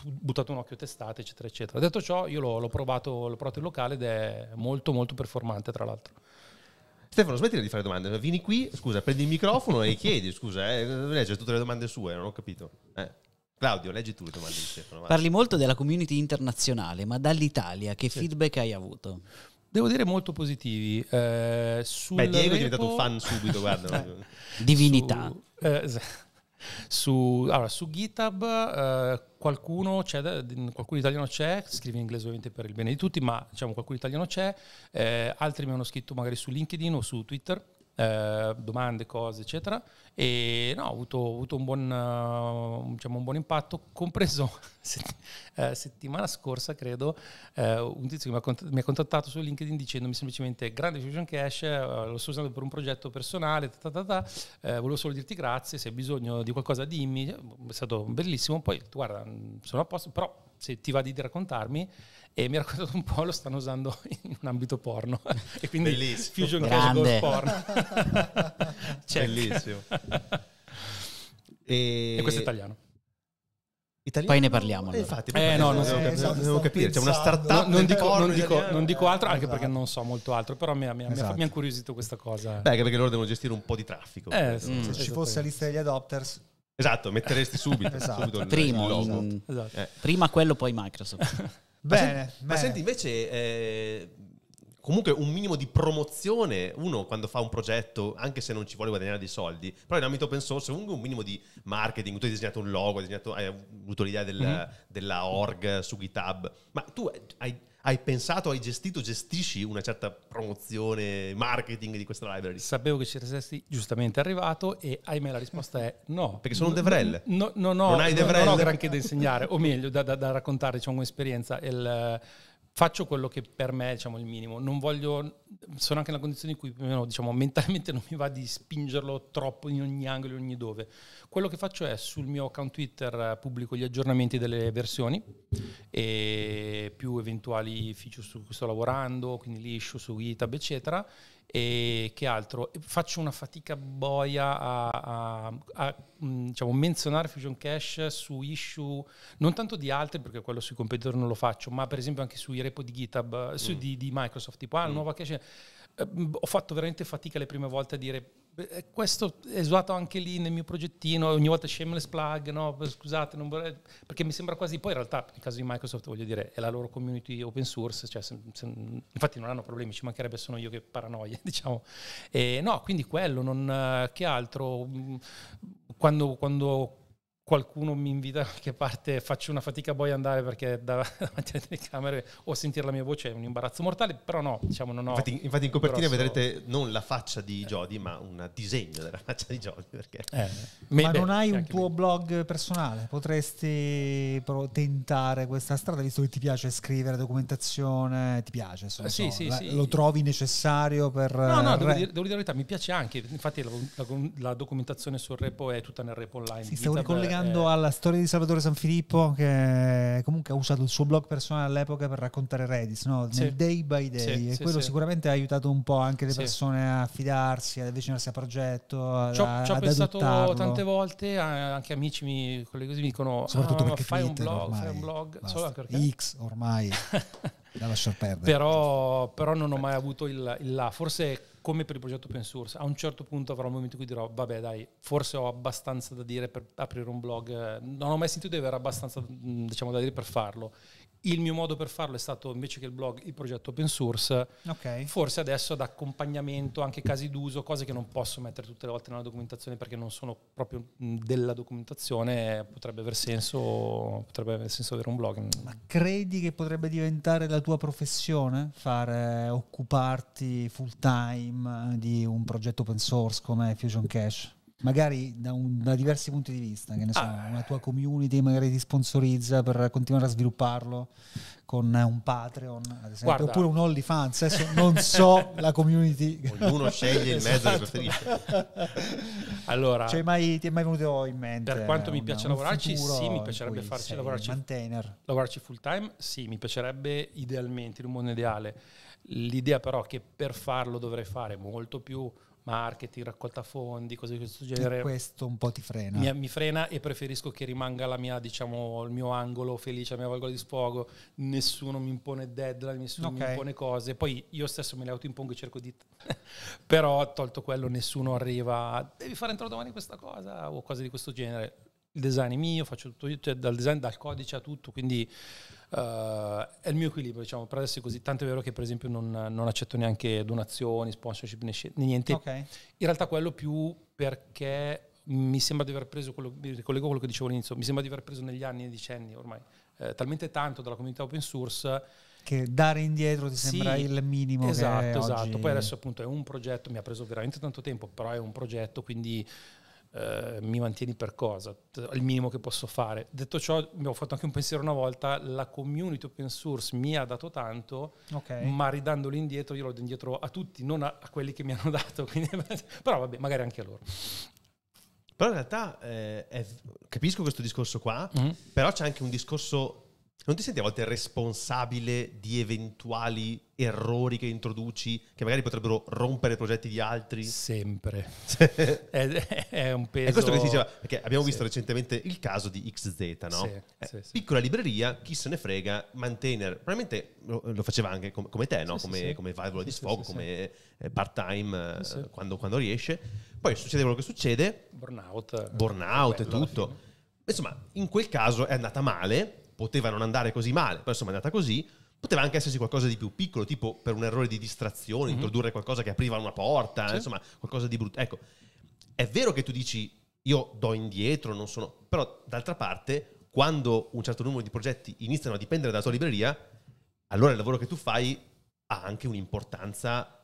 buttate un occhio testate, eccetera, eccetera. Detto ciò, io l'ho, l'ho, provato, l'ho provato in locale ed è molto, molto performante, tra l'altro. Stefano, smettila di fare domande. Vieni qui, scusa, prendi il microfono e chiedi, scusa, eh, legge tutte le domande sue, non ho capito. Eh. Claudio, leggi tu le domande di Stefano. Vai. Parli molto della community internazionale, ma dall'Italia che sì. feedback hai avuto? Devo dire molto positivi. Eh, Beh, Diego repo... è diventato un fan subito, guarda. Eh, Divinità. Su, eh, su, allora, su GitHub eh, qualcuno, qualcuno, italiano c'è, scrive in inglese ovviamente per il bene di tutti, ma diciamo qualcuno italiano c'è, eh, altri mi hanno scritto magari su LinkedIn o su Twitter eh, domande, cose, eccetera. E no, ho avuto, ho avuto un, buon, eh, diciamo, un, buon, impatto, compreso sett- eh, settimana scorsa, credo, eh, un tizio che mi ha, cont- mi ha, contattato su LinkedIn dicendomi semplicemente grande Fusion Cash, eh, lo sto usando per un progetto personale, ta ta ta volevo solo dirti grazie, se hai bisogno di qualcosa dimmi, è stato bellissimo, poi guarda, mm, sono a posto, però se ti va di raccontarmi, e mi ha raccontato un po', lo stanno usando in un ambito porno. e quindi Bellissimo. Fusion Grande. Casual porno. Bellissimo. e... e questo è italiano. Italiano? Poi ne parliamo. Eh, allora. infatti, eh, no, non so, esatto, devo capire. C'è una startup. No, non, dico, non, dico, non, dico, altro, anche esatto. perché non so molto altro, però mi ha, esatto. incuriosito questa cosa. Beh, anche perché loro devono gestire un po' di traffico. Eh, sì, mm. se, se ci fosse la lista degli adopters, Esatto, metteresti subito, esatto. subito il, Primo, il in, esatto. eh. Prima quello, poi Microsoft. bene, ma, sen- ma, senti invece... Eh, comunque un minimo di promozione, uno quando fa un progetto, anche se non ci vuole guadagnare dei soldi, però in ambito open source comunque un minimo di marketing, tu hai disegnato un logo, hai, disegnato, hai avuto l'idea del, mm-hmm. della org su GitHub, ma tu hai hai pensato, hai gestito, gestisci una certa promozione, marketing di questa library? Sapevo che ci saresti giustamente arrivato e ahimè la risposta è no. Perché sono un Devrel. No, no, no, non hai Devrel. Non ho granché da insegnare, o meglio, da, da, da raccontare, diciamo, un'esperienza. Il, faccio quello che per me diciamo, è diciamo, il minimo. Non voglio, sono anche nella condizione in cui diciamo, mentalmente non mi va di spingerlo troppo in ogni angolo, in ogni dove. Quello che faccio è sul mio account Twitter eh, pubblico gli aggiornamenti delle versioni e più eventuali feature su cui sto lavorando, quindi l'issue su GitHub, eccetera. E che altro? Faccio una fatica boia a, a, a mm, diciamo, menzionare Fusion Cache su issue, non tanto di altri, perché quello sui competitor non lo faccio, ma per esempio anche sui repo di GitHub, eh, su mm. di, di, Microsoft, tipo, ah, mm. nuova cache eh, ho fatto veramente fatica le prime volte a dire eh, questo è usato anche lì nel mio progettino, ogni volta shameless plug, no? scusate, vorrei, perché mi sembra quasi, poi in realtà nel caso di Microsoft voglio dire, è la loro community open source, cioè, se, se, infatti non hanno problemi, ci mancherebbe sono io che paranoia, diciamo. E, no, quindi quello, non, eh, che altro, mm, quando, quando qualcuno mi invita da qualche parte, faccio una fatica poi andare perché davanti alle telecamere o sentire la mia voce è un imbarazzo mortale, però no, diciamo non ho... Infatti, infatti in copertina grosso... vedrete non la faccia di eh. ma un disegno della faccia di Jody. Perché... Eh. Ma, beh, non hai un tuo me. blog personale? Potresti tentare questa strada, visto che ti piace scrivere documentazione, ti piace, insomma, eh, sì, so, sì, la, sì. lo trovi necessario per... No, no, eh, devo dire, devo dire, la verità, mi piace anche, infatti la, la, la documentazione sul repo è tutta nel repo online. Sì, stavo ricollegando collegando eh. alla storia di Salvatore Sanfilippo, che comunque ha usato il suo blog personale all'epoca per raccontare Redis, no? sì. nel day by day, sì, e sì, quello sicuramente ha aiutato un po' anche le persone a fidarsi, ad avvicinarsi al progetto. Ci ho pensato adottarlo. tante volte, anche amici mi, colleghi mi dicono: Soprattutto ah, perché fai Twitter un blog, ormai, fai un blog, solo X ormai. da lasciar perdere. Però, però, non ho mai avuto il, il là. Forse come per il progetto open source, a un certo punto avrò un momento in cui dirò, vabbè dai, forse ho abbastanza da dire per aprire un blog, non ho mai sentito di avere abbastanza diciamo, da dire per farlo. Il mio modo per farlo è stato invece che il blog, il progetto open source. Okay. Forse adesso ad accompagnamento, anche casi d'uso, cose che non posso mettere tutte le volte nella documentazione perché non sono proprio mm, della documentazione, potrebbe aver senso, potrebbe aver senso avere un blog. Ma credi che potrebbe diventare la tua professione? Fare, eh, occuparti full time eh, di un progetto open source come Fusion Cash? magari da, un, da, diversi punti di vista, che ne so, ah. una tua community magari ti sponsorizza per continuare a svilupparlo con un Patreon, ad esempio, Guarda. oppure un OnlyFans, adesso non so la community. Ognuno sceglie il mezzo esatto. che preferisce. Allora, cioè, mai, ti è mai venuto in mente? Per quanto mi piace lavorarci, sì, mi piacerebbe farci lavorarci, maintainer. lavorarci full time, sì, mi piacerebbe idealmente, in un mondo ideale. L'idea però che per farlo dovrei fare molto più marketing, raccolta fondi, cose di questo genere. E questo un po' ti frena. Mi, mi, frena e preferisco che rimanga la mia, diciamo, il mio angolo felice, la mia valgola di sfogo. Nessuno mi impone deadline, nessuno okay. mi impone cose. Poi io stesso me le autoimpongo e cerco di... Però tolto quello, nessuno arriva, devi fare entro domani questa cosa o cose di questo genere il design è mio, faccio tutto io, cioè dal design, dal codice a tutto, quindi uh, è il mio equilibrio, diciamo, per adesso è così, tanto è vero che per esempio non, non accetto neanche donazioni, sponsorship, niente. Okay. In realtà quello più perché mi sembra di aver preso, quello, mi ricollego a quello che dicevo all'inizio, mi sembra di aver preso negli anni e decenni ormai eh, talmente tanto dalla comunità open source che dare indietro ti sembra sì, il minimo esatto esatto oggi... poi adesso appunto è un progetto mi ha preso veramente tanto tempo però è un progetto quindi eh, mi mantieni per cosa, il minimo che posso fare. Detto ciò, mi ho fatto anche un pensiero una volta, la community open source mi ha dato tanto, okay. ma ridandolo indietro, io lo do indietro a tutti, non a, a quelli che mi hanno dato, quindi, però vabbè, magari anche a loro. Però in realtà eh, è, capisco questo discorso qua, mm. però c'è anche un discorso non ti senti a volte responsabile di eventuali errori che introduci, che magari potrebbero rompere progetti di altri? Sempre. è, è, un peso... È questo che si diceva, perché abbiamo sì. visto recentemente il caso di XZ, no? Sì, eh, sì, piccola libreria, chi se ne frega, maintainer, probabilmente lo, lo faceva anche com- come te, no? come, come valvola di sfogo, come eh, part-time eh, eh, quando, quando, riesce. Poi succede quello che succede. Burnout. Burnout e tutto. Insomma, in quel caso è andata male poteva non andare così male, però insomma è andata così, poteva anche esserci qualcosa di più piccolo, tipo per un errore di distrazione, mm-hmm. introdurre qualcosa che apriva una porta, sì. insomma qualcosa di brutto. Ecco, è vero che tu dici io do indietro, non sono... però d'altra parte quando un certo numero di progetti iniziano a dipendere dalla tua libreria, allora il lavoro che tu fai ha anche un'importanza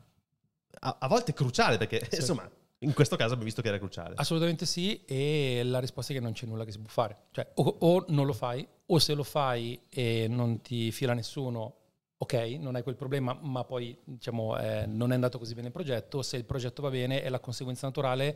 a, a volte cruciale perché sì. insomma in questo caso abbiamo visto che era cruciale. Assolutamente sì, e la risposta è che non c'è nulla che si può fare. Cioè, o, o non lo fai, o se lo fai e non ti fila nessuno, ok, non hai quel problema, ma poi diciamo, eh, non è andato così bene il progetto, se il progetto va bene è la conseguenza naturale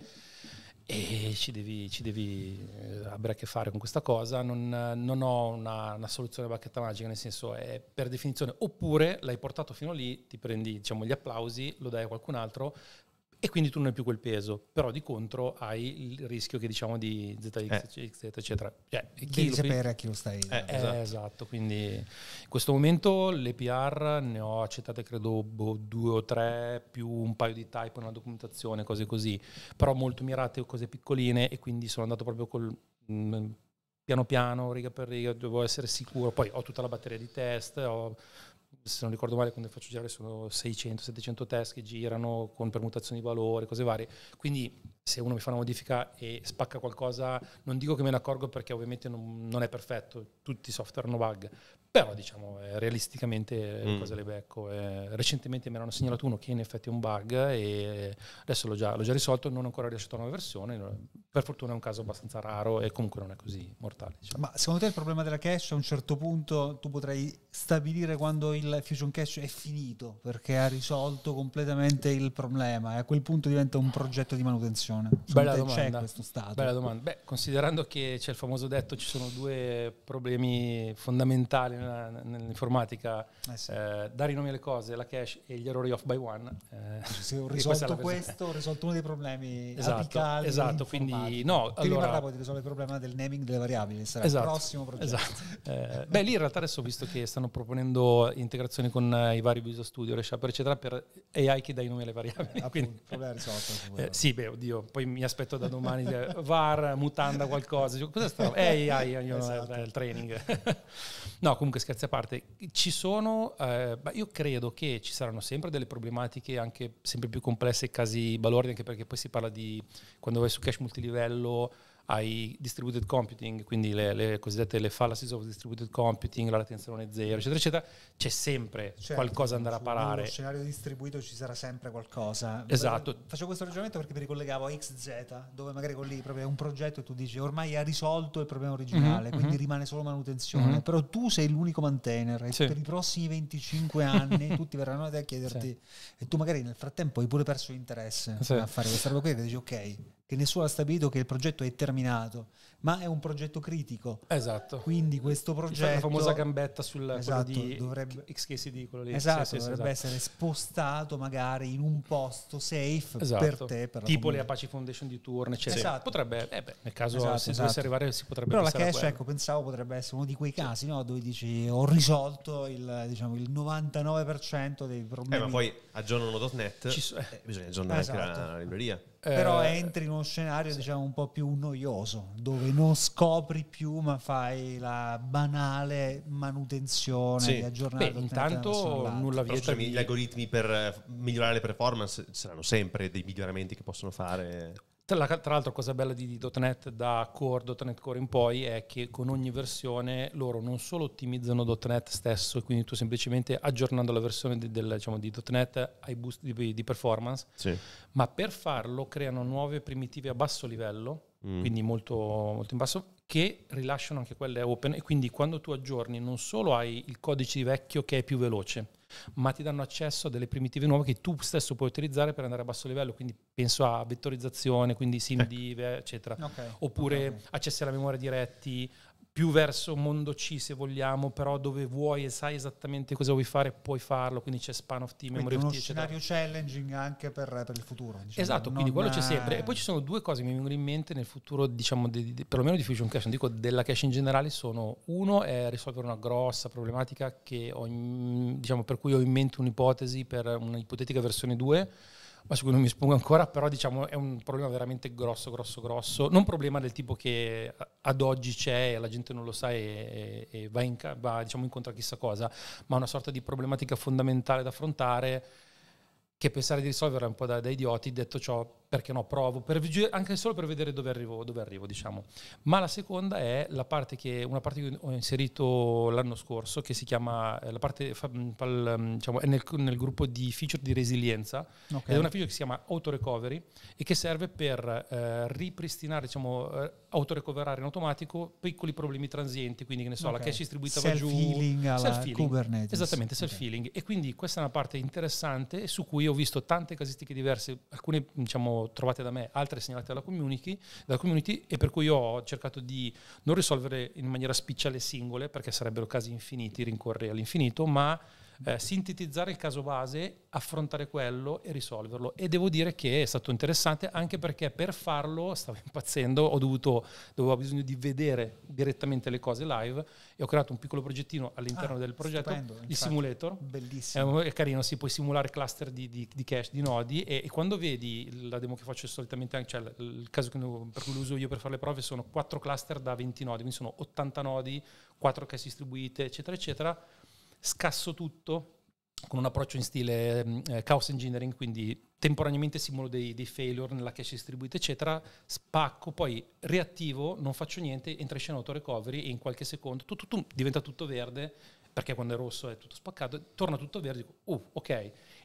e ci devi, ci devi eh, avere a che fare con questa cosa, non, non ho una, una, soluzione bacchetta magica, nel senso è per definizione, oppure l'hai portato fino lì, ti prendi diciamo, gli applausi, lo dai a qualcun altro, e quindi tu non hai più quel peso, però di contro hai il rischio che diciamo di ZX, eh. eccetera. Cioè, chi Devi lo, sapere a chi lo stai. Eh, eh esatto. Eh, esatto. quindi in questo momento le PR ne ho accettate credo boh, due o tre, più un paio di type, una documentazione, cose così, però molto mirate, cose piccoline e quindi sono andato proprio col... Mh, mm, piano piano, riga per riga, devo essere sicuro. Poi ho tutta la batteria di test, ho se non ricordo male quando faccio girare sono 600-700 test che girano con permutazioni di valore, cose varie. Quindi se uno mi fa una modifica e spacca qualcosa, non dico che me ne accorgo perché ovviamente non, non è perfetto, tutti i software hanno bug, però diciamo eh, realisticamente le mm. cose le becco. Eh, recentemente mi erano segnalato uno che in effetti è un bug e adesso l'ho già, l'ho già risolto, non ho ancora rilasciato una nuova versione, per fortuna è un caso abbastanza raro e comunque non è così mortale. Diciamo. Ma secondo te il problema della cache a un certo punto tu potrai stabilire quando il Fusion Cache è finito perché ha risolto completamente il problema e a quel punto diventa un progetto di manutenzione. Bella domanda. Bella domanda. Beh, considerando che c'è il famoso detto ci sono due problemi fondamentali nella, nell'informatica, eh sì. eh, dare i nomi alle cose, la cache e gli errori off by one. Eh, Se ho risolto questo, ho risolto uno dei problemi esatto, apicali. Esatto, quindi no. Ti allora, riparlavo di risolvere il problema del naming delle variabili, sarà esatto, il prossimo esatto. progetto. Esatto. beh, lì in realtà adesso ho visto che stanno proponendo integrazioni con eh, i vari Visual Studio, ReShopper, eccetera, per AI che dà i nomi alle variabili. Eh, quindi, appunto, risolto. sì, beh, oddio, poi mi aspetto da domani VAR, mutanda, qualcosa. Cioè, cosa sta? AI, eh, AI, esatto. il training. no, comunque comunque scherzi a parte, ci sono, eh, io credo che ci saranno sempre delle problematiche anche sempre più complesse, casi balordi, anche perché poi si parla di, quando vai su cash multilivello, ai distributed computing, quindi le, le cosiddette le fallacies of distributed computing, la latenzione zero, eccetera, eccetera, c'è sempre certo, qualcosa da andare a parare. Nello scenario distribuito ci sarà sempre qualcosa. Esatto. Eh, Faccio questo ragionamento perché mi ricollegavo a XZ, dove magari con lì proprio è un progetto e tu dici ormai ha risolto il problema originale, mm-hmm. quindi mhm. rimane solo manutenzione, mm-hmm. però tu sei l'unico maintainer e sì. per i prossimi 25 anni tutti verranno a te a chiederti sì. e tu magari nel frattempo hai pure perso l'interesse sì. a fare questa roba qui e dici ok, che nessuno ha stabilito che il progetto è terminato, ma è un progetto critico. Esatto. Quindi questo progetto... C'è la famosa gambetta sul esatto, di dovrebbe, XKCD, quello lì. Esatto, sì, sì, dovrebbe esatto. essere spostato magari in un posto safe esatto. per te. Per tipo le Apache Foundation di turno, eccetera. Esatto. Potrebbe, eh beh, nel caso esatto, se esatto. dovesse arrivare si potrebbe... Però la cache, ecco, pensavo potrebbe essere uno di quei casi, no? dove dici ho risolto il, diciamo, il 99% dei problemi. Eh, ma poi aggiornano.net, so- eh, bisogna aggiornare anche la esatto. libreria però eh, entri in uno scenario sì. diciamo un po' più noioso dove non scopri più ma fai la banale manutenzione sì. di aggiornamento intanto nulla vieta gli algoritmi per eh, migliorare le performance saranno sempre dei miglioramenti che possono fare tra, l'altro, cosa bella di .NET da Core, .NET Core in poi è che con ogni versione loro non solo ottimizzano .NET stesso, quindi tu semplicemente aggiornando la versione di, del, diciamo, di .NET hai boost di, di performance, sì. ma per farlo creano nuove primitive a basso livello, mm. quindi molto, molto in basso, che rilasciano anche quelle open e quindi quando tu aggiorni non solo hai il codice vecchio che è più veloce, ma ti danno accesso a delle primitive nuove che tu stesso puoi utilizzare per andare a basso livello, quindi penso a vettorizzazione, quindi SimDiv, eh. eccetera, okay. oppure okay. accessi alla memoria diretti, più verso mondo C se vogliamo, però dove vuoi e sai esattamente cosa vuoi fare puoi farlo, quindi c'è span of team, memory uno of scenario challenging anche per, per il futuro. Diciamo. Esatto, quindi quello è... c'è sempre. E poi ci sono due cose che mi vengono in mente nel futuro, diciamo, di, di, perlomeno di Fusion Cache, non dico della cache in generale, sono uno è risolvere una grossa problematica in, diciamo, per cui ho in mente un'ipotesi per un'ipotetica versione 2 ma su cui non mi espongo ancora, però diciamo è un problema veramente grosso, grosso, grosso, non un problema del tipo che eh, ad oggi c'è e la gente non lo sa e, e va, in, va diciamo, incontro a chissà cosa, ma una sorta di problematica fondamentale da affrontare che pensare di risolvere è un po' da, da idioti, detto ciò perché no, provo, per, anche solo per vedere dove arrivo, dove arrivo, diciamo. Ma la seconda è la parte che, una parte che ho inserito l'anno scorso, che si chiama, eh, la parte, mm, mm, diciamo, è nel, nel, gruppo di feature di resilienza, okay. è una feature che si chiama auto-recovery e che serve per eh, ripristinare, diciamo, eh, autorecoverare in automatico piccoli problemi transienti, quindi che ne so, okay. la cache distribuita self va giù. Self-healing self-healing. Kubernetes. Esattamente, self-healing. E quindi questa è una parte interessante su cui ho visto tante casistiche diverse, alcune, diciamo, trovate da me, altre segnalate dalla community, dalla community e per cui io ho cercato di non risolvere in maniera spiccia le singole perché sarebbero casi infiniti, rincorrere all'infinito, ma eh, sintetizzare il caso base, affrontare quello e risolverlo. E devo dire che è stato interessante anche perché per farlo stavo impazzendo, ho dovuto, dovevo bisogno di vedere direttamente le cose live e ho creato un piccolo progettino all'interno ah, del progetto, stupendo, il simulator. Bellissimo. Eh, è, carino, si può simulare cluster di, di, di cache, di nodi e, e, quando vedi la demo che faccio solitamente, cioè il caso per cui lo uso io per fare le prove sono quattro cluster da 20 nodi, quindi sono 80 nodi, 4 cache distribuite, eccetera, eccetera scasso tutto con un approccio in stile mm, eh, chaos engineering, quindi temporaneamente simulo dei, dei, failure nella cache distribuita, eccetera, spacco, poi reattivo, non faccio niente, entra in scena auto recovery e in qualche secondo tu, tu, tu, diventa tutto verde, perché quando è rosso è tutto spaccato, torna tutto verde, dico, oh, uh, ok.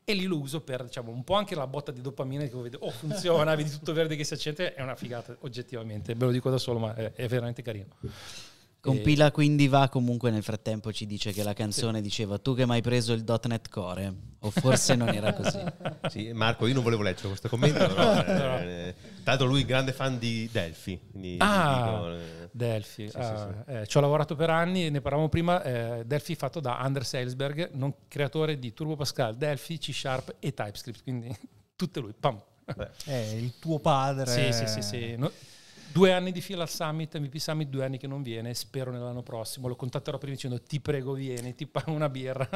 E lì lo uso per, diciamo, un po' anche la botta di dopamina che vedo, oh, funziona, vedi tutto verde che si accende, è una figata, oggettivamente, ve lo dico da solo, ma è, è veramente carino. Compila e... quindi va, comunque nel frattempo ci dice che la canzone sì. diceva tu che mi hai preso il .NET Core, o forse non era così. Sì, Marco, io non volevo leggere questo commento, però, eh, tra lui è grande fan di Delphi. ah, dico, eh. Delphi, sì, ah, sì, eh, ci ho lavorato per anni, ne parlavamo prima, eh, Delphi fatto da Anders Ellsberg, non, creatore di Turbo Pascal, Delphi, C Sharp e TypeScript, quindi tutto lui, pam. Beh. È eh, il tuo padre. Sì, sì, sì. No, Due anni di fila al summit, MVP Summit, due anni che non viene, spero nell'anno prossimo. Lo contatterò prima dicendo ti prego vieni, ti pago una birra.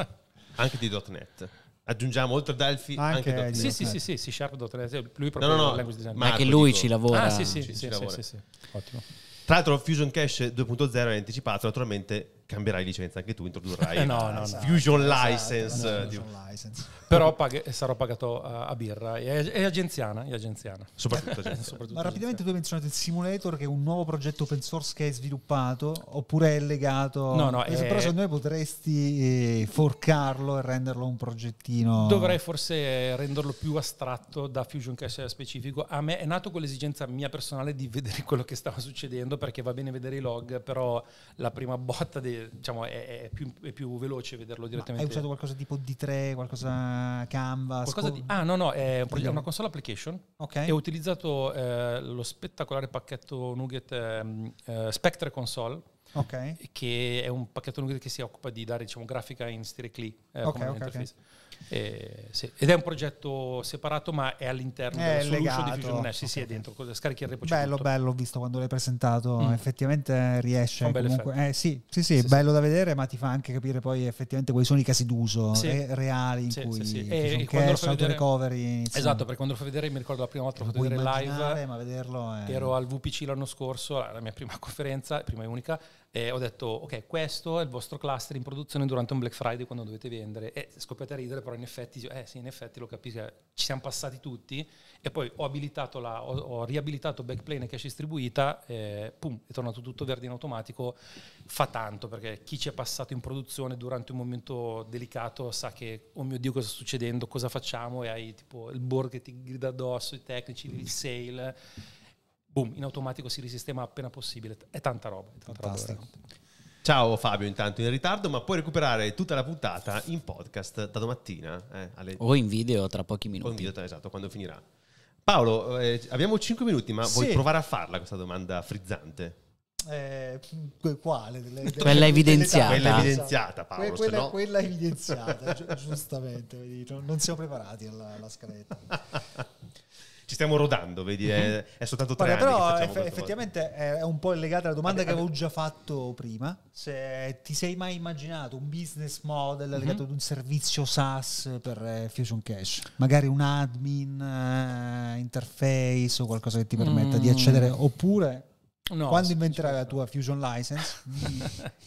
Anche di.NET. Aggiungiamo oltre Delphi ah, anche, anche .NET. Sì, sì, sì, sì, sì, Sharp.NET, lui proprio no, no, language design. Ma anche lui dico. ci lavora. Ah, sì, sì, ci, sì, ci sì, sì, sì, ottimo. Tra l'altro Fusion Cache 2.0 è anticipato, naturalmente cambierai licenza anche tu, introdurrai no, no, no, Fusion esatto, esatto License. No, license. Però pag- sarò pagato a birra. È, è agenziana, è agenziana. Soprattutto, eh, agenziana. Soprattutto Ma rapidamente agenziana. tu hai menzionato il Simulator, che è un nuovo progetto open source che hai sviluppato, oppure è legato... No, no. È... Però secondo me potresti eh, forcarlo e renderlo un progettino... Dovrei forse renderlo più astratto da Fusion Cache specifico. A me è nato con l'esigenza mia personale di vedere quello che stava succedendo, perché va bene vedere i log, però la prima botta di diciamo, è, è, più, è, più, veloce vederlo direttamente. Ma hai usato qualcosa tipo D3, qualcosa Canva? Qualcosa di, ah no, no, è un progetto, una console application. Okay. E ho utilizzato eh, lo spettacolare pacchetto Nugget ehm, eh, Spectre Console. Okay. che è un pacchetto Nugget che si occupa di dare diciamo, grafica in stile CLI eh, ok, come interface. Eh, sì. Ed è un progetto separato, ma è all'interno è del legato. di Fusion Mesh. Sì, sì, è dentro. Scarichi il repo. Bello, tutto. bello, ho visto quando l'hai presentato. Mm. Effettivamente riesce. Comunque, eh, sì, sì, sì, sì bello da vedere, ma ti fa anche capire poi effettivamente quali sono i casi d'uso re- reali in cui sì, E, che è stato recovery. Insomma. Esatto, perché quando lo fai vedere, mi ricordo la prima volta che lo fatto vedere live. È... Ero al VPC l'anno scorso, la mia prima conferenza, prima e unica. E ho detto, ok, questo è il vostro cluster in produzione durante un Black Friday quando dovete vendere. E scoppiate a ridere, però in effetti, eh sì, in effetti lo capisco, cioè, ci siamo passati tutti. E poi ho, abilitato la, ho, ho riabilitato Backplane e cash distribuita, e pum, è tornato tutto verde in automatico. Fa tanto, perché chi ci è passato in produzione durante un momento delicato sa che, oh mio Dio, cosa sta succedendo, cosa facciamo? E hai tipo il board che ti grida addosso, i tecnici, il sale boom, in automatico si risistema appena possibile. È tanta roba. È tanta Roba Ciao Fabio, intanto in ritardo, ma puoi recuperare tutta la puntata in podcast da domattina. Eh, alle... O in video tra pochi minuti. O in video, esatto, quando finirà. Paolo, eh, abbiamo 5 minuti, ma sì. vuoi provare a farla questa domanda frizzante? Eh, quale? Delle, delle, quella evidenziata. Quella evidenziata, Paolo. Que- quella, no... quella evidenziata, gi- giustamente. Non siamo preparati alla, alla scaletta. ci stiamo rodando, vedi, è, mhm. è soltanto tre Guarda, anni. Però eff- effettivamente è un po' legata alla domanda vabbè, eh, che avevo eh. già fatto prima. Se ti sei mai immaginato un business model mm-hmm. legato ad un servizio SaaS per eh, Fusion Cash? Magari un admin, uh, interface o qualcosa che ti permetta mm. di accedere, oppure No, Quando inventerai la tua fusion license di,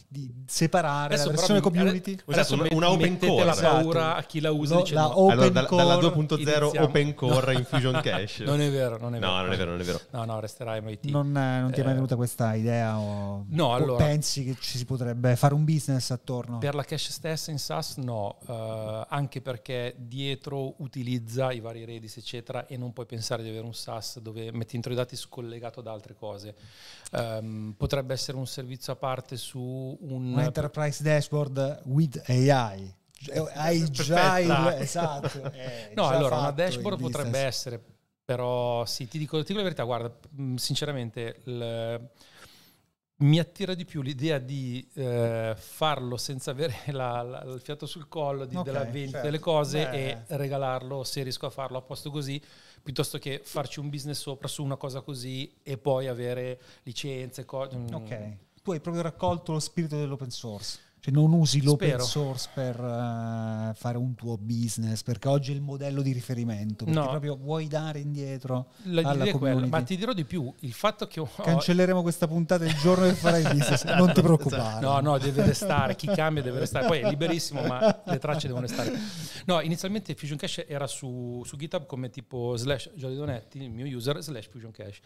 di separare adesso la versione però, community? Esatto, una, open core. la esatto. paura a chi la usa. Lo, dice la no. open allora, core dalla, dalla 2.0 iniziamo. open core in fusion cache. non è vero, non è vero. No, non è vero, non è vero. No, no, resterai MIT. Non, eh, non ti è mai eh. venuta questa idea o, no, allora, o, pensi che ci si potrebbe fare un business attorno? Per la cache stessa in SaaS no, uh, anche perché dietro utilizza i vari redis eccetera e non puoi pensare di avere un SaaS dove metti dentro i dati scollegato da altre cose Um, potrebbe essere un servizio a parte su un... un enterprise dashboard with AI. Cioè, hai già il... Esatto. Eh, no, allora una dashboard potrebbe essere, però sì, ti dico, ti dico la verità, guarda, mm, sinceramente... Il, mi attira di più l'idea di eh, farlo senza avere la, la, il fiato sul collo di, okay, della vendita certo. delle cose Beh. e regalarlo se riesco a farlo a posto così piuttosto che farci un business sopra su una cosa così e poi avere licenze. Co- mm. ok, tu hai proprio raccolto lo spirito dell'open source. Cioè non usi l'open Spero. source per uh, fare un tuo business, perché oggi è il modello di riferimento, perché no. proprio vuoi dare indietro La, alla community. ma ti dirò di più, il fatto che... Ho... Cancelleremo questa puntata il giorno che farai business, non ti esatto. preoccupare. No, no, deve restare, chi cambia deve restare, poi è liberissimo, ma le tracce devono restare. No, inizialmente Fusion Cash era su, su GitHub come tipo slash Giorgio Donetti, il mio user, slash Fusion Cash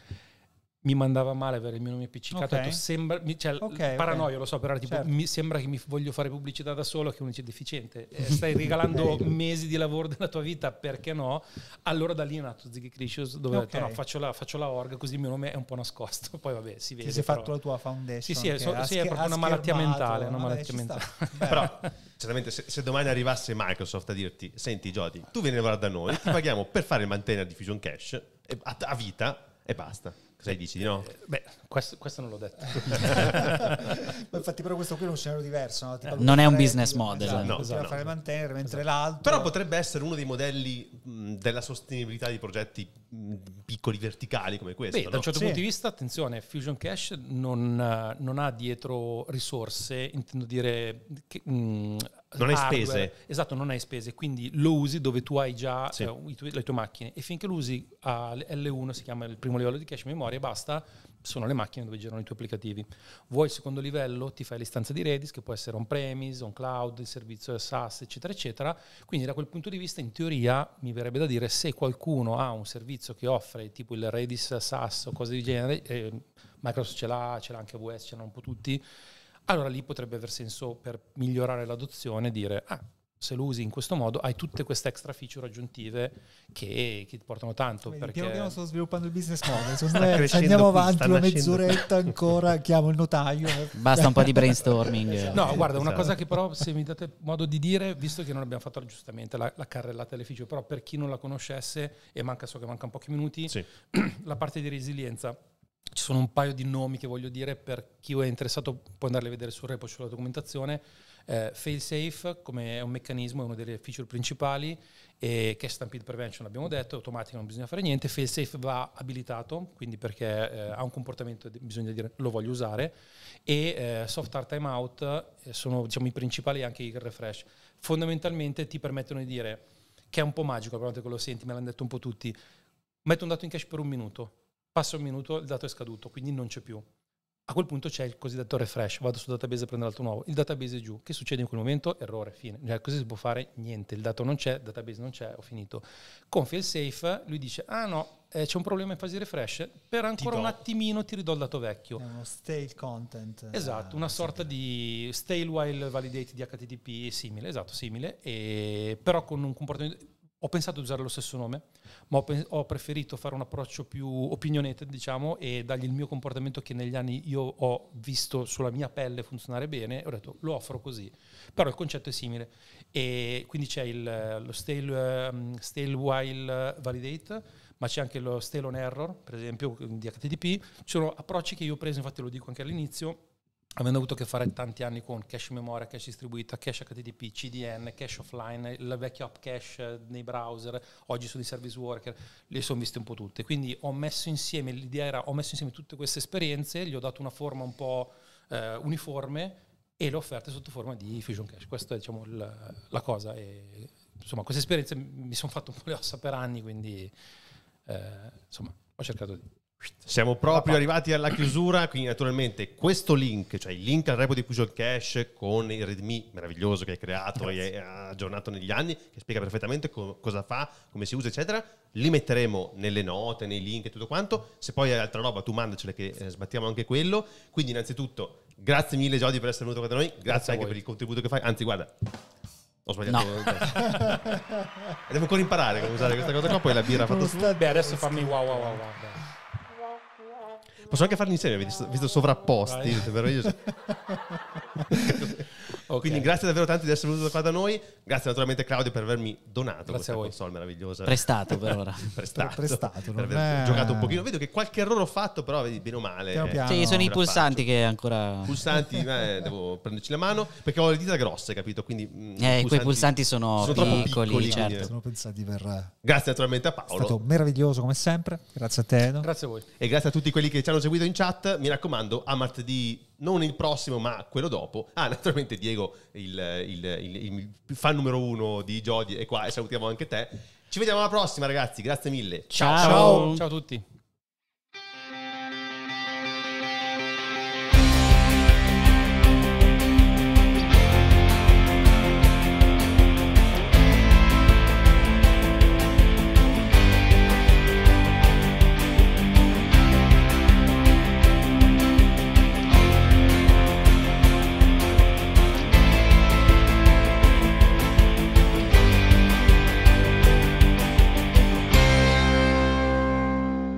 mi mandava male avere il mio nome appiccicato. Okay. sembra, mi, cioè, okay, paranoia, okay. lo so, però tipo, certo. mi sembra che mi voglio fare pubblicità da solo, che uno dice deficiente. Eh, stai regalando mesi di lavoro della tua vita, perché no? Allora da lì è nato Crisius, dove okay. ho detto no, faccio la, faccio la, org, così il mio nome è un po' nascosto. Poi vabbè, si vede. Ti sei però. fatto la tua foundation. Sì, sì, è, so, sì, è proprio una malattia mentale. Una malattia mentale. però, certamente, se, se, domani arrivasse Microsoft a dirti, senti Jody, tu vieni a lavorare da noi, ti paghiamo per fare il maintainer di Fusion Cash a, a vita e basta. Cosa dici di no? Eh, beh, questo, questo non l'ho detto. infatti, però questo qui è uno scenario diverso. No? Eh, non è un business model. Esatto, no, esatto, fare mantenere, mentre esatto. l'altro. Però potrebbe essere uno dei modelli mh, della sostenibilità di progetti mh, piccoli verticali come questo. Beh, no? da un certo sì. punto di vista, attenzione, Fusion Cash non, eh, non ha dietro risorse, intendo dire, che, mh, non hai hardware, spese. Esatto, non hai spese, quindi lo usi dove tu hai già sì. eh, tu- le tue macchine e finché lo usi a L1, si chiama il primo livello di cache memoria, basta, sono le macchine dove girano i tuoi applicativi. Vuoi il secondo livello, ti fai l'istanza di Redis, che può essere on-premise, on-cloud, il servizio SaaS, eccetera, eccetera. Quindi da quel punto di vista, in teoria, mi verrebbe da dire, se qualcuno ha un servizio che offre tipo il Redis SaaS o cose di genere, eh, Microsoft ce l'ha, ce l'ha anche AWS, ce l'hanno un po' tutti, allora lì potrebbe aver senso per migliorare l'adozione dire ah, se lo usi in questo modo hai tutte queste extra feature aggiuntive che, che ti portano tanto. Vedi, perché piano piano sto sviluppando il business model, eh, andiamo avanti una mezz'oretta ancora, chiamo il notaio. Eh. Basta un po' di brainstorming. esatto. No, guarda, una esatto. cosa che però se mi date modo di dire, visto che non abbiamo fatto giustamente la, la carrellata delle feature, però per chi non la conoscesse e manca, so che manca un pochi minuti, sì. la parte di resilienza ci sono un paio di nomi che voglio dire per chi è interessato può andarli a vedere sul repo sulla documentazione eh, failsafe come è un meccanismo è una delle feature principali e che è stampede prevention abbiamo detto è automatica non bisogna fare niente failsafe va abilitato quindi perché eh, ha un comportamento bisogna dire lo voglio usare e eh, soft hard timeout eh, sono diciamo, i principali anche i refresh fondamentalmente ti permettono di dire che è un po' magico la prima volta che lo senti me l'hanno detto un po' tutti metto un dato in cache per un minuto passa un minuto, il dato è scaduto, quindi non c'è più. A quel punto c'è il cosiddetto refresh, vado sul database a prendere l'altro nuovo, il database è giù, che succede in quel momento? Errore, fine. Cioè, così si può fare niente, il dato non c'è, il database non c'è, ho finito. Con safe, lui dice, ah no, eh, c'è un problema in fase di refresh, per ancora un attimino ti ridò il dato vecchio. È uno stale content. Eh, esatto, una sorta di stale while validate di HTTP simile, esatto, simile, e, però con un comportamento ho pensato di usare lo stesso nome, ma ho, ho, preferito fare un approccio più opinionated, diciamo, e dargli il mio comportamento che negli anni io ho visto sulla mia pelle funzionare bene, ho detto lo offro così. Però il concetto è simile. E quindi c'è il, lo stale, um, stale while validate, ma c'è anche lo stale on error, per esempio, di HTTP. Ci sono approcci che io ho preso, infatti lo dico anche all'inizio, avendo avuto a che fare tanti anni con cache memoria, cache distribuita, cache HTTP, CDN, cache offline, la vecchia app cache nei browser, oggi sono i service worker, le sono viste un po' tutte. Quindi ho messo insieme, l'idea era, ho messo insieme tutte queste esperienze, gli ho dato una forma un po' eh, uniforme e le ho offerte sotto forma di Fusion Cache. Questa è diciamo, la, la cosa. E, insomma, queste esperienze mi sono fatto un po' le ossa per anni, quindi eh, insomma, ho cercato di siamo proprio arrivati alla chiusura, quindi naturalmente questo link, cioè il link al repo di Fusion Cash con il readme meraviglioso che hai creato Grazie. e aggiornato negli anni, che spiega perfettamente co- cosa fa, come si usa, eccetera, li metteremo nelle note, nei link e tutto quanto. Se poi hai altra roba tu mandacela che eh, sbattiamo anche quello. Quindi innanzitutto grazie mille Giodi per essere venuto qua da noi, grazie, grazie anche per il contributo che fai. Anzi guarda, ho sbagliato. No. Devo ancora imparare come usare questa cosa qua, poi la birra ha fatto... Beh adesso fammi wow wow wow. wow. Posso anche farli insieme, visto, visto sovrapposti. Meraviglioso. Okay. Quindi grazie davvero tanto di essere venuto qua da noi. Grazie naturalmente Claudio per avermi donato grazie questa console meravigliosa. Prestato per ora. prestato. Prestato. Per aver è... giocato un pochino. Vedo che qualche errore ho fatto, però vedi bene o male. Piano eh, piano. Sì, sono i pulsanti che ancora... Pulsanti, eh, devo prenderci la mano perché ho le dita grosse, capito? Quindi... Mm, eh, pulsanti quei pulsanti sono, sono piccoli, certo. piccoli, certo. Eh. Sono pensati per... Eh, grazie naturalmente a Paolo. È stato meraviglioso come sempre. Grazie a te. No? Grazie a voi. E grazie a tutti quelli che ci hanno seguito in chat. Mi raccomando, a martedì non il prossimo, ma quello dopo. Ah, naturalmente Diego, il, il, il, il fan numero uno di Jody, è qua e salutiamo anche te. Ci vediamo alla prossima, ragazzi. Grazie mille. Ciao. Ciao, Ciao a tutti.